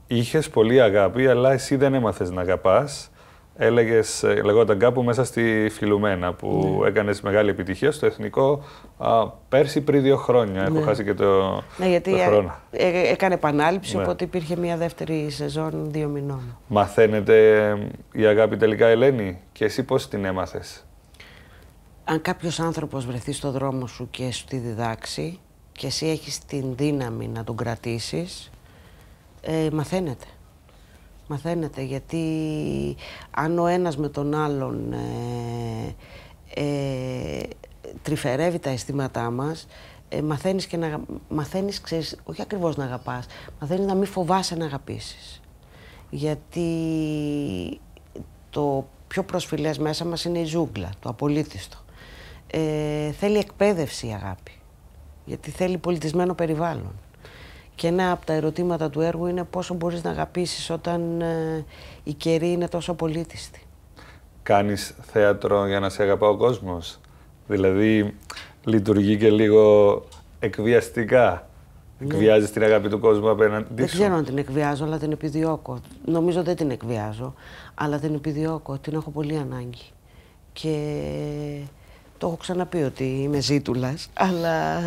Είχες πολύ αγάπη, αλλά εσύ δεν έμαθες να αγαπάς έλεγες, ε, λεγόταν κάπου μέσα στη Φιλουμένα, που ναι. έκανες μεγάλη επιτυχία στο εθνικό α, πέρσι πριν δύο χρόνια. Έχω ναι. χάσει και το, ναι, γιατί ε, χρόνο. Ε, έκανε επανάληψη, ναι. οπότε υπήρχε μια δεύτερη σεζόν δύο μηνών. Μαθαίνετε η αγάπη τελικά, Ελένη, και εσύ πώς την έμαθες. Αν κάποιος άνθρωπος βρεθεί στο δρόμο σου και σου τη διδάξει και εσύ έχεις την δύναμη να τον κρατήσεις, ε, μαθαίνεται. Μαθαίνετε γιατί αν ο ένας με τον άλλον ε, ε, τρυφερεύει τα αισθήματά μας, ε, μαθαίνεις και να μαθαίνεις, όχι ακριβώς να αγαπάς, μαθαίνεις να μην φοβάσαι να αγαπήσεις. Γιατί το πιο προσφυλές μέσα μας είναι η ζούγκλα, το απολύτιστο. Ε, θέλει εκπαίδευση η αγάπη, γιατί θέλει πολιτισμένο περιβάλλον. Και ένα από τα ερωτήματα του έργου είναι πόσο μπορείς να αγαπήσεις όταν ε, η καιρή είναι τόσο πολύτιστη. Κάνεις θέατρο για να σε αγαπά ο κόσμος. Δηλαδή, λειτουργεί και λίγο εκβιαστικά. Ναι. Εκβιάζεις την αγάπη του κόσμου απέναντι σου. Δεν ξέρω αν την εκβιάζω, αλλά την επιδιώκω. Νομίζω δεν την εκβιάζω, αλλά την επιδιώκω. Την έχω πολύ ανάγκη. Και το έχω ξαναπεί ότι είμαι ζήτουλας, αλλά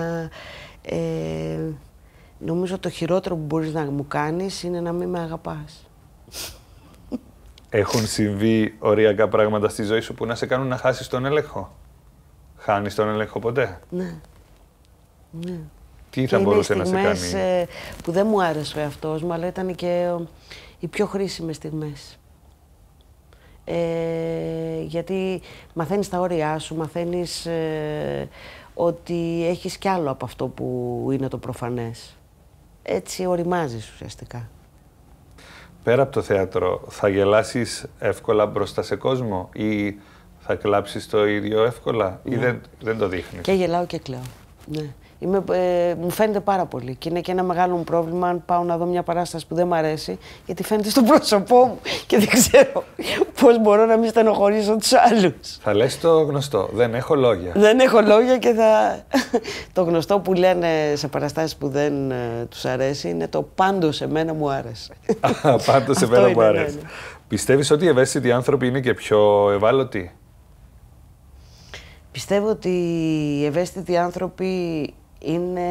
ε, Νομίζω το χειρότερο που μπορείς να μου κάνεις είναι να μην με αγαπάς. Έχουν συμβεί οριακά πράγματα στη ζωή σου που να σε κάνουν να χάσεις τον έλεγχο. Χάνεις τον έλεγχο ποτέ. Ναι. ναι. Τι θα μπορούσε να σε κάνει. Ε, που δεν μου άρεσε ο εαυτός μου, αλλά ήταν και ε, οι πιο χρήσιμες στιγμές. Ε, γιατί μαθαίνεις τα όρια σου, μαθαίνεις ε, ότι έχεις κι άλλο από αυτό που είναι το προφανές έτσι οριμάζεις ουσιαστικά. Πέρα από το θέατρο, θα γελάσεις εύκολα μπροστά σε κόσμο ή θα κλάψεις το ίδιο εύκολα ή ναι. δεν, δεν το δείχνεις; Και γελάω και κλαίω. Ναι. Είμαι, ε, μου φαίνεται πάρα πολύ και είναι και ένα μεγάλο μου πρόβλημα αν πάω να δω μια παράσταση που δεν μου αρέσει, γιατί φαίνεται στο πρόσωπό μου και δεν ξέρω πώς μπορώ να μην στενοχωρήσω τους άλλους. Θα λες το γνωστό. Δεν έχω λόγια. Δεν έχω λόγια και θα. το γνωστό που λένε σε παραστάσεις που δεν ε, τους αρέσει είναι το πάντως σε μένα μου άρεσε. πάντως σε μένα μου άρεσε. Ναι, ναι. Πιστεύεις ότι οι ευαίσθητοι άνθρωποι είναι και πιο ευάλωτοι. Πιστεύω ότι οι ευαίσθητοι άνθρωποι είναι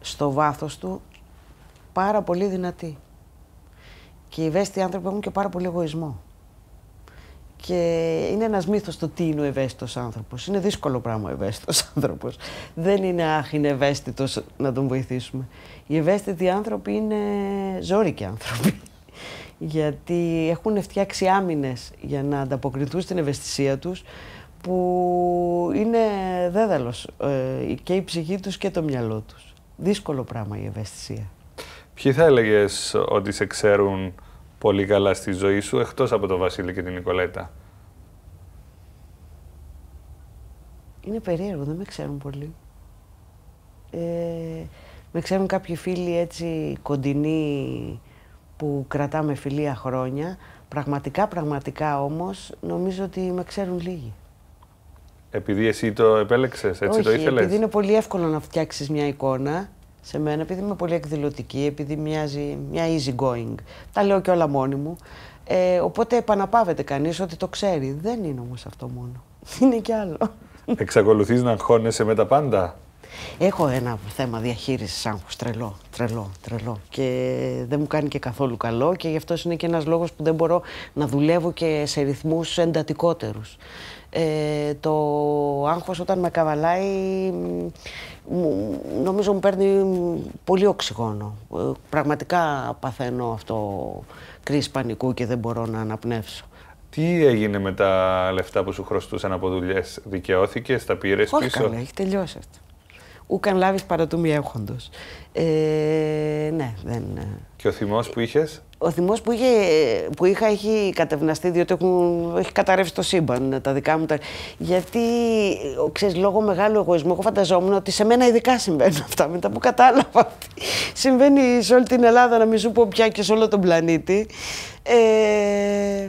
στο βάθος του πάρα πολύ δυνατή. Και οι ευαίσθητοι άνθρωποι έχουν και πάρα πολύ εγωισμό. Και είναι ένας μύθος το τι είναι ο ευαίσθητος άνθρωπος. Είναι δύσκολο πράγμα ο ευαίσθητος άνθρωπος. Δεν είναι άχ, είναι ευαίσθητος να τον βοηθήσουμε. Οι ευαίσθητοι άνθρωποι είναι ζώρικοι άνθρωποι. Γιατί έχουν φτιάξει άμυνες για να ανταποκριθούν στην ευαισθησία τους που είναι δέδαλος ε, και η ψυχή τους και το μυαλό τους. Δύσκολο πράγμα η ευαισθησία. Ποιοι θα έλεγες ότι σε ξέρουν πολύ καλά στη ζωή σου, εκτός από τον Βασίλη και την Νικολέτα. Είναι περίεργο, δεν με ξέρουν πολύ. Ε, με ξέρουν κάποιοι φίλοι έτσι κοντινοί που κρατάμε φιλία χρόνια. Πραγματικά, πραγματικά όμως, νομίζω ότι με ξέρουν λίγοι. Επειδή εσύ το επέλεξες, έτσι Όχι, το ήθελε. Επειδή είναι πολύ εύκολο να φτιάξεις μια εικόνα σε μένα, επειδή είμαι πολύ εκδηλωτική, επειδή μοιάζει μια easy going. Τα λέω και όλα μόνη μου. Ε, οπότε επαναπάβεται κανείς ότι το ξέρει. Δεν είναι όμως αυτό μόνο. Είναι κι άλλο. Εξακολουθείς να αγχώνεσαι με τα πάντα. Έχω ένα θέμα διαχείρισης άγχους. Τρελό, τρελό, τρελό. Και δεν μου κάνει και καθόλου καλό και γι' αυτός είναι και ένας λόγος που δεν μπορώ να δουλεύω και σε ρυθμούς εντατικότερους. Ε, το άγχος όταν με καβαλάει, νομίζω μου παίρνει πολύ οξυγόνο. Ε, πραγματικά παθαίνω αυτό κρίση πανικού και δεν μπορώ να αναπνεύσω. Τι έγινε με τα λεφτά που σου χρωστούσαν από δουλειές, Δικαιώθηκες, τα πήρες πίσω. Όχι, έχει τελειώσει αυτό ούκαν λάβεις παρατούμι έχοντος. Ε, ναι, δεν. Ε. Και ο θυμός που είχες. Ο θυμός που, που είχα έχει κατευναστεί, διότι έχουν, έχει καταρρεύσει το σύμπαν ε, τα δικά μου. Τα... Γιατί, ξέρεις, λόγω μεγάλου εγωισμού, εγώ φανταζόμουν ότι σε μένα ειδικά συμβαίνουν αυτά. Μετά που κατάλαβα ότι συμβαίνει σε όλη την Ελλάδα, να μην σου πω πια και σε όλο τον πλανήτη. Ε,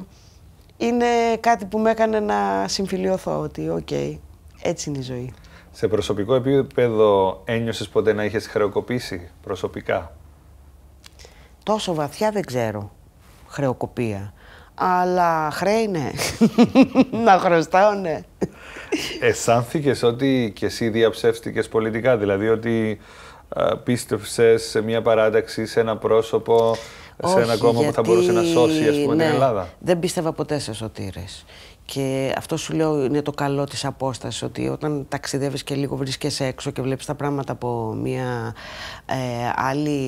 είναι κάτι που με έκανε να συμφιλειωθώ ότι, οκ, okay, έτσι είναι η ζωή. Σε προσωπικό επίπεδο ένιωσες ποτέ να είχες χρεοκοπήσει προσωπικά. Τόσο βαθιά δεν ξέρω χρεοκοπία. Αλλά χρέη ναι. να χρωστάω ναι. Αισθάνθηκες ότι και εσύ διαψεύστηκες πολιτικά, δηλαδή ότι ε, πίστευσες σε μια παράταξη, σε ένα πρόσωπο σε ένα κόμμα γιατί... που θα μπορούσε να σώσει ας πούμε, την ναι, Ελλάδα. Δεν πίστευα ποτέ σε σωτήρες. Και αυτό σου λέω είναι το καλό της απόστασης ότι όταν ταξιδεύεις και λίγο βρίσκεσαι έξω και βλέπεις τα πράγματα από μια ε, άλλη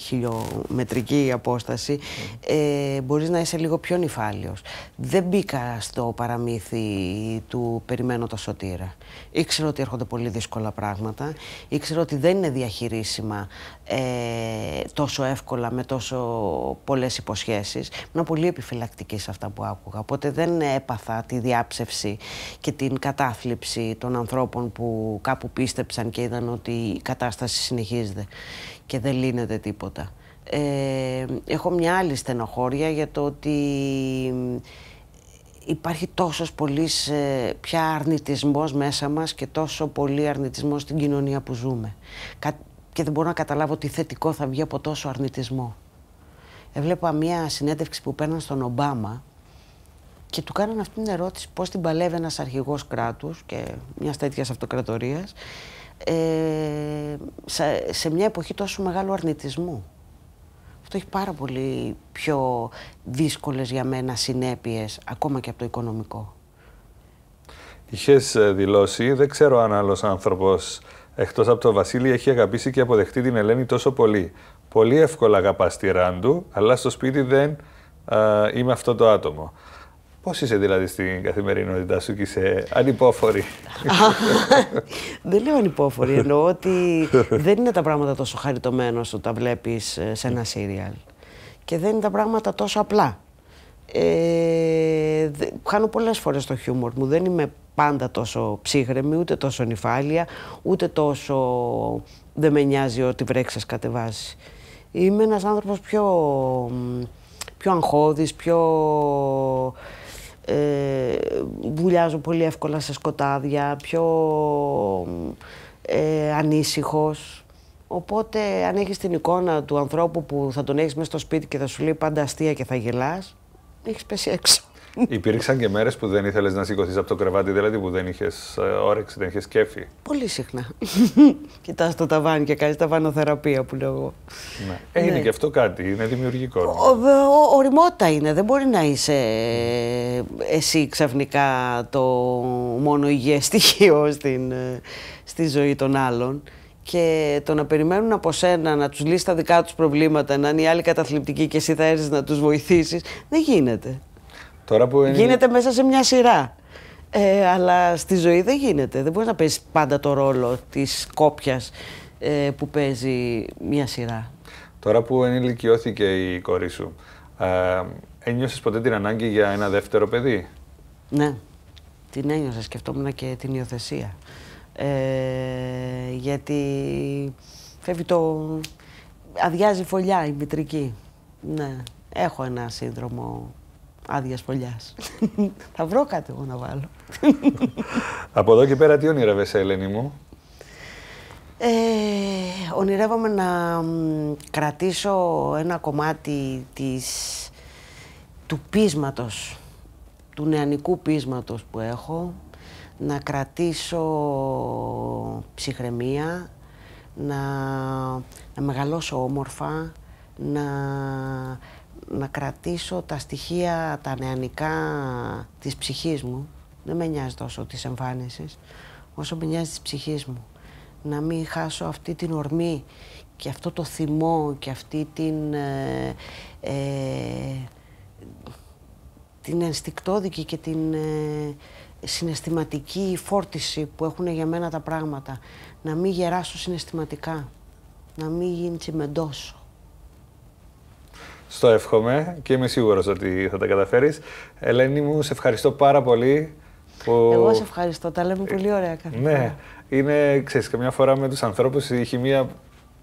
χιλιομετρική απόσταση, ε, μπορείς να είσαι λίγο πιο νυφάλιος. Δεν μπήκα στο παραμύθι του «περιμένω τα σωτήρα». Ήξερα ότι έρχονται πολύ δύσκολα πράγματα, ήξερα ότι δεν είναι διαχειρίσιμα ε, τόσο εύκολα με τόσο τόσο πολλές υποσχέσεις. Ήμουν πολύ επιφυλακτική σε αυτά που άκουγα, οπότε δεν έπαθα τη διάψευση και την κατάθλιψη των ανθρώπων που κάπου πίστεψαν και είδαν ότι η κατάσταση συνεχίζεται και δεν λύνεται τίποτα. Ε, έχω μια άλλη στενοχώρια για το ότι υπάρχει τόσος πολύς ε, πια αρνητισμός μέσα μας και τόσο πολύ αρνητισμός στην κοινωνία που ζούμε. Και δεν μπορώ να καταλάβω τι θετικό θα βγει από τόσο αρνητισμό. Έβλεπα μία συνέντευξη που παίρναν στον Ομπάμα και του κάνανε αυτήν την ερώτηση πώς την παλεύει ένας αρχηγός κράτους και μιας τέτοιας αυτοκρατορίας ε, σε μια εποχή τόσο μεγάλου αρνητισμού. Αυτό έχει πάρα πολύ πιο δύσκολες για μένα συνέπειες, ακόμα και από το οικονομικό. Είχες ε, δηλώσει, δεν ξέρω αν άλλος άνθρωπος εκτός από τον Βασίλη έχει αγαπήσει και αποδεχτεί την Ελένη τόσο πολύ, πολύ εύκολα αγαπάς τη ράντου, αλλά στο σπίτι δεν είμαι αυτό το άτομο. Πώς είσαι δηλαδή στην καθημερινότητά σου και είσαι ανυπόφορη. δεν λέω ανυπόφορη. Εννοώ ότι δεν είναι τα πράγματα τόσο χαριτωμένα όσο τα βλέπεις ε, σε ένα σύριαλ. Και δεν είναι τα πράγματα τόσο απλά. Ε, χάνω πολλές φορές το χιούμορ μου. Δεν είμαι πάντα τόσο ψύχρεμη, ούτε τόσο νυφάλια, ούτε τόσο δεν με νοιάζει ότι βρέξεις κατεβάζεις. Είμαι ένας άνθρωπος πιο, πιο αγχώδης, πιο... Ε, πολύ εύκολα σε σκοτάδια, πιο ε, ανήσυχος. Οπότε, αν έχεις την εικόνα του ανθρώπου που θα τον έχεις μέσα στο σπίτι και θα σου λέει πάντα αστεία και θα γελάς, έχεις πέσει έξω. Υπήρξαν και μέρες που δεν ήθελες να σηκωθείς από το κρεβάτι, δηλαδή που δεν είχες ε, όρεξη, δεν είχες κέφι. Πολύ συχνά. Κοιτάς το ταβάνι και κάνεις ταβανοθεραπεία που λέω εγώ. Ναι. Είναι ναι. και αυτό κάτι, είναι δημιουργικό. Ο, ο, οριμότητα είναι. Δεν μπορεί να είσαι ε, εσύ ξαφνικά το μόνο υγιές στοιχείο στην, ε, στη ζωή των άλλων και το να περιμένουν από σένα να τους λύσεις τα δικά τους προβλήματα, να είναι οι άλλοι καταθλιπτικοί και εσύ θα έρθεις να τους βοηθήσεις, δεν γίνεται. Τώρα που... Γίνεται μέσα σε μια σειρά. Ε, αλλά στη ζωή δεν γίνεται. Δεν μπορείς να παίζεις πάντα το ρόλο της κόπιας ε, που παίζει μια σειρά. Τώρα που ενηλικιώθηκε η κόρη σου, ε, ένιωσες ποτέ την ανάγκη για ένα δεύτερο παιδί. Ναι. Την ένιωσα. Σκεφτόμουν και την υιοθεσία. Ε, γιατί φεύγει το. Αδειάζει φωλιά η μητρική. Ναι. Έχω ένα σύνδρομο άδειας φωλιάς. θα βρω κάτι εγώ να βάλω. Από εδώ και πέρα, τι ονειρεύεσαι, Ελένη μου. Ε, ονειρεύομαι να κρατήσω ένα κομμάτι της, του πείσματος, του νεανικού πείσματος που έχω, να κρατήσω ψυχραιμία, να, να μεγαλώσω όμορφα, να να κρατήσω τα στοιχεία, τα νεανικά της ψυχής μου. Δεν με νοιάζει τόσο της εμφάνισης, όσο με νοιάζει της ψυχής μου. Να μην χάσω αυτή την ορμή και αυτό το θυμό και αυτή την... Ε, ε, την ενστικτόδικη και την ε, συναισθηματική φόρτιση που έχουν για μένα τα πράγματα. Να μην γεράσω συναισθηματικά, να μην γίνει τσιμεντός. Στο εύχομαι και είμαι σίγουρος ότι θα τα καταφέρεις. Ελένη μου, σε ευχαριστώ πάρα πολύ. Που... Εγώ σε ευχαριστώ, τα λέμε πολύ ωραία κάθε Ναι, είναι, ξέρεις, καμιά φορά με τους ανθρώπους η χημεία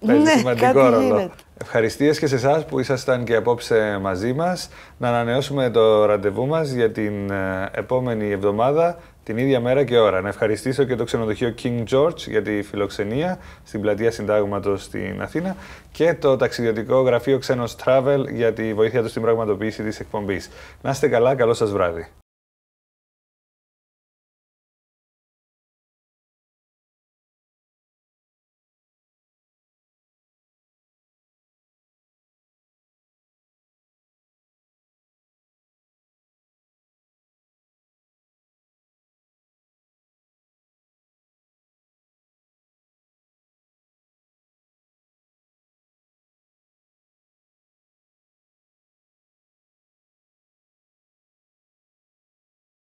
ναι, παίζει σημαντικό ρόλο. Ευχαριστίες και σε εσάς που ήσασταν και απόψε μαζί μας. Να ανανεώσουμε το ραντεβού μας για την ε, επόμενη εβδομάδα την ίδια μέρα και ώρα. Να ευχαριστήσω και το ξενοδοχείο King George για τη φιλοξενία στην πλατεία Συντάγματος στην Αθήνα και το ταξιδιωτικό γραφείο Ξένος Travel για τη βοήθεια τους στην πραγματοποίηση της εκπομπής. Να είστε καλά, καλό σας βράδυ.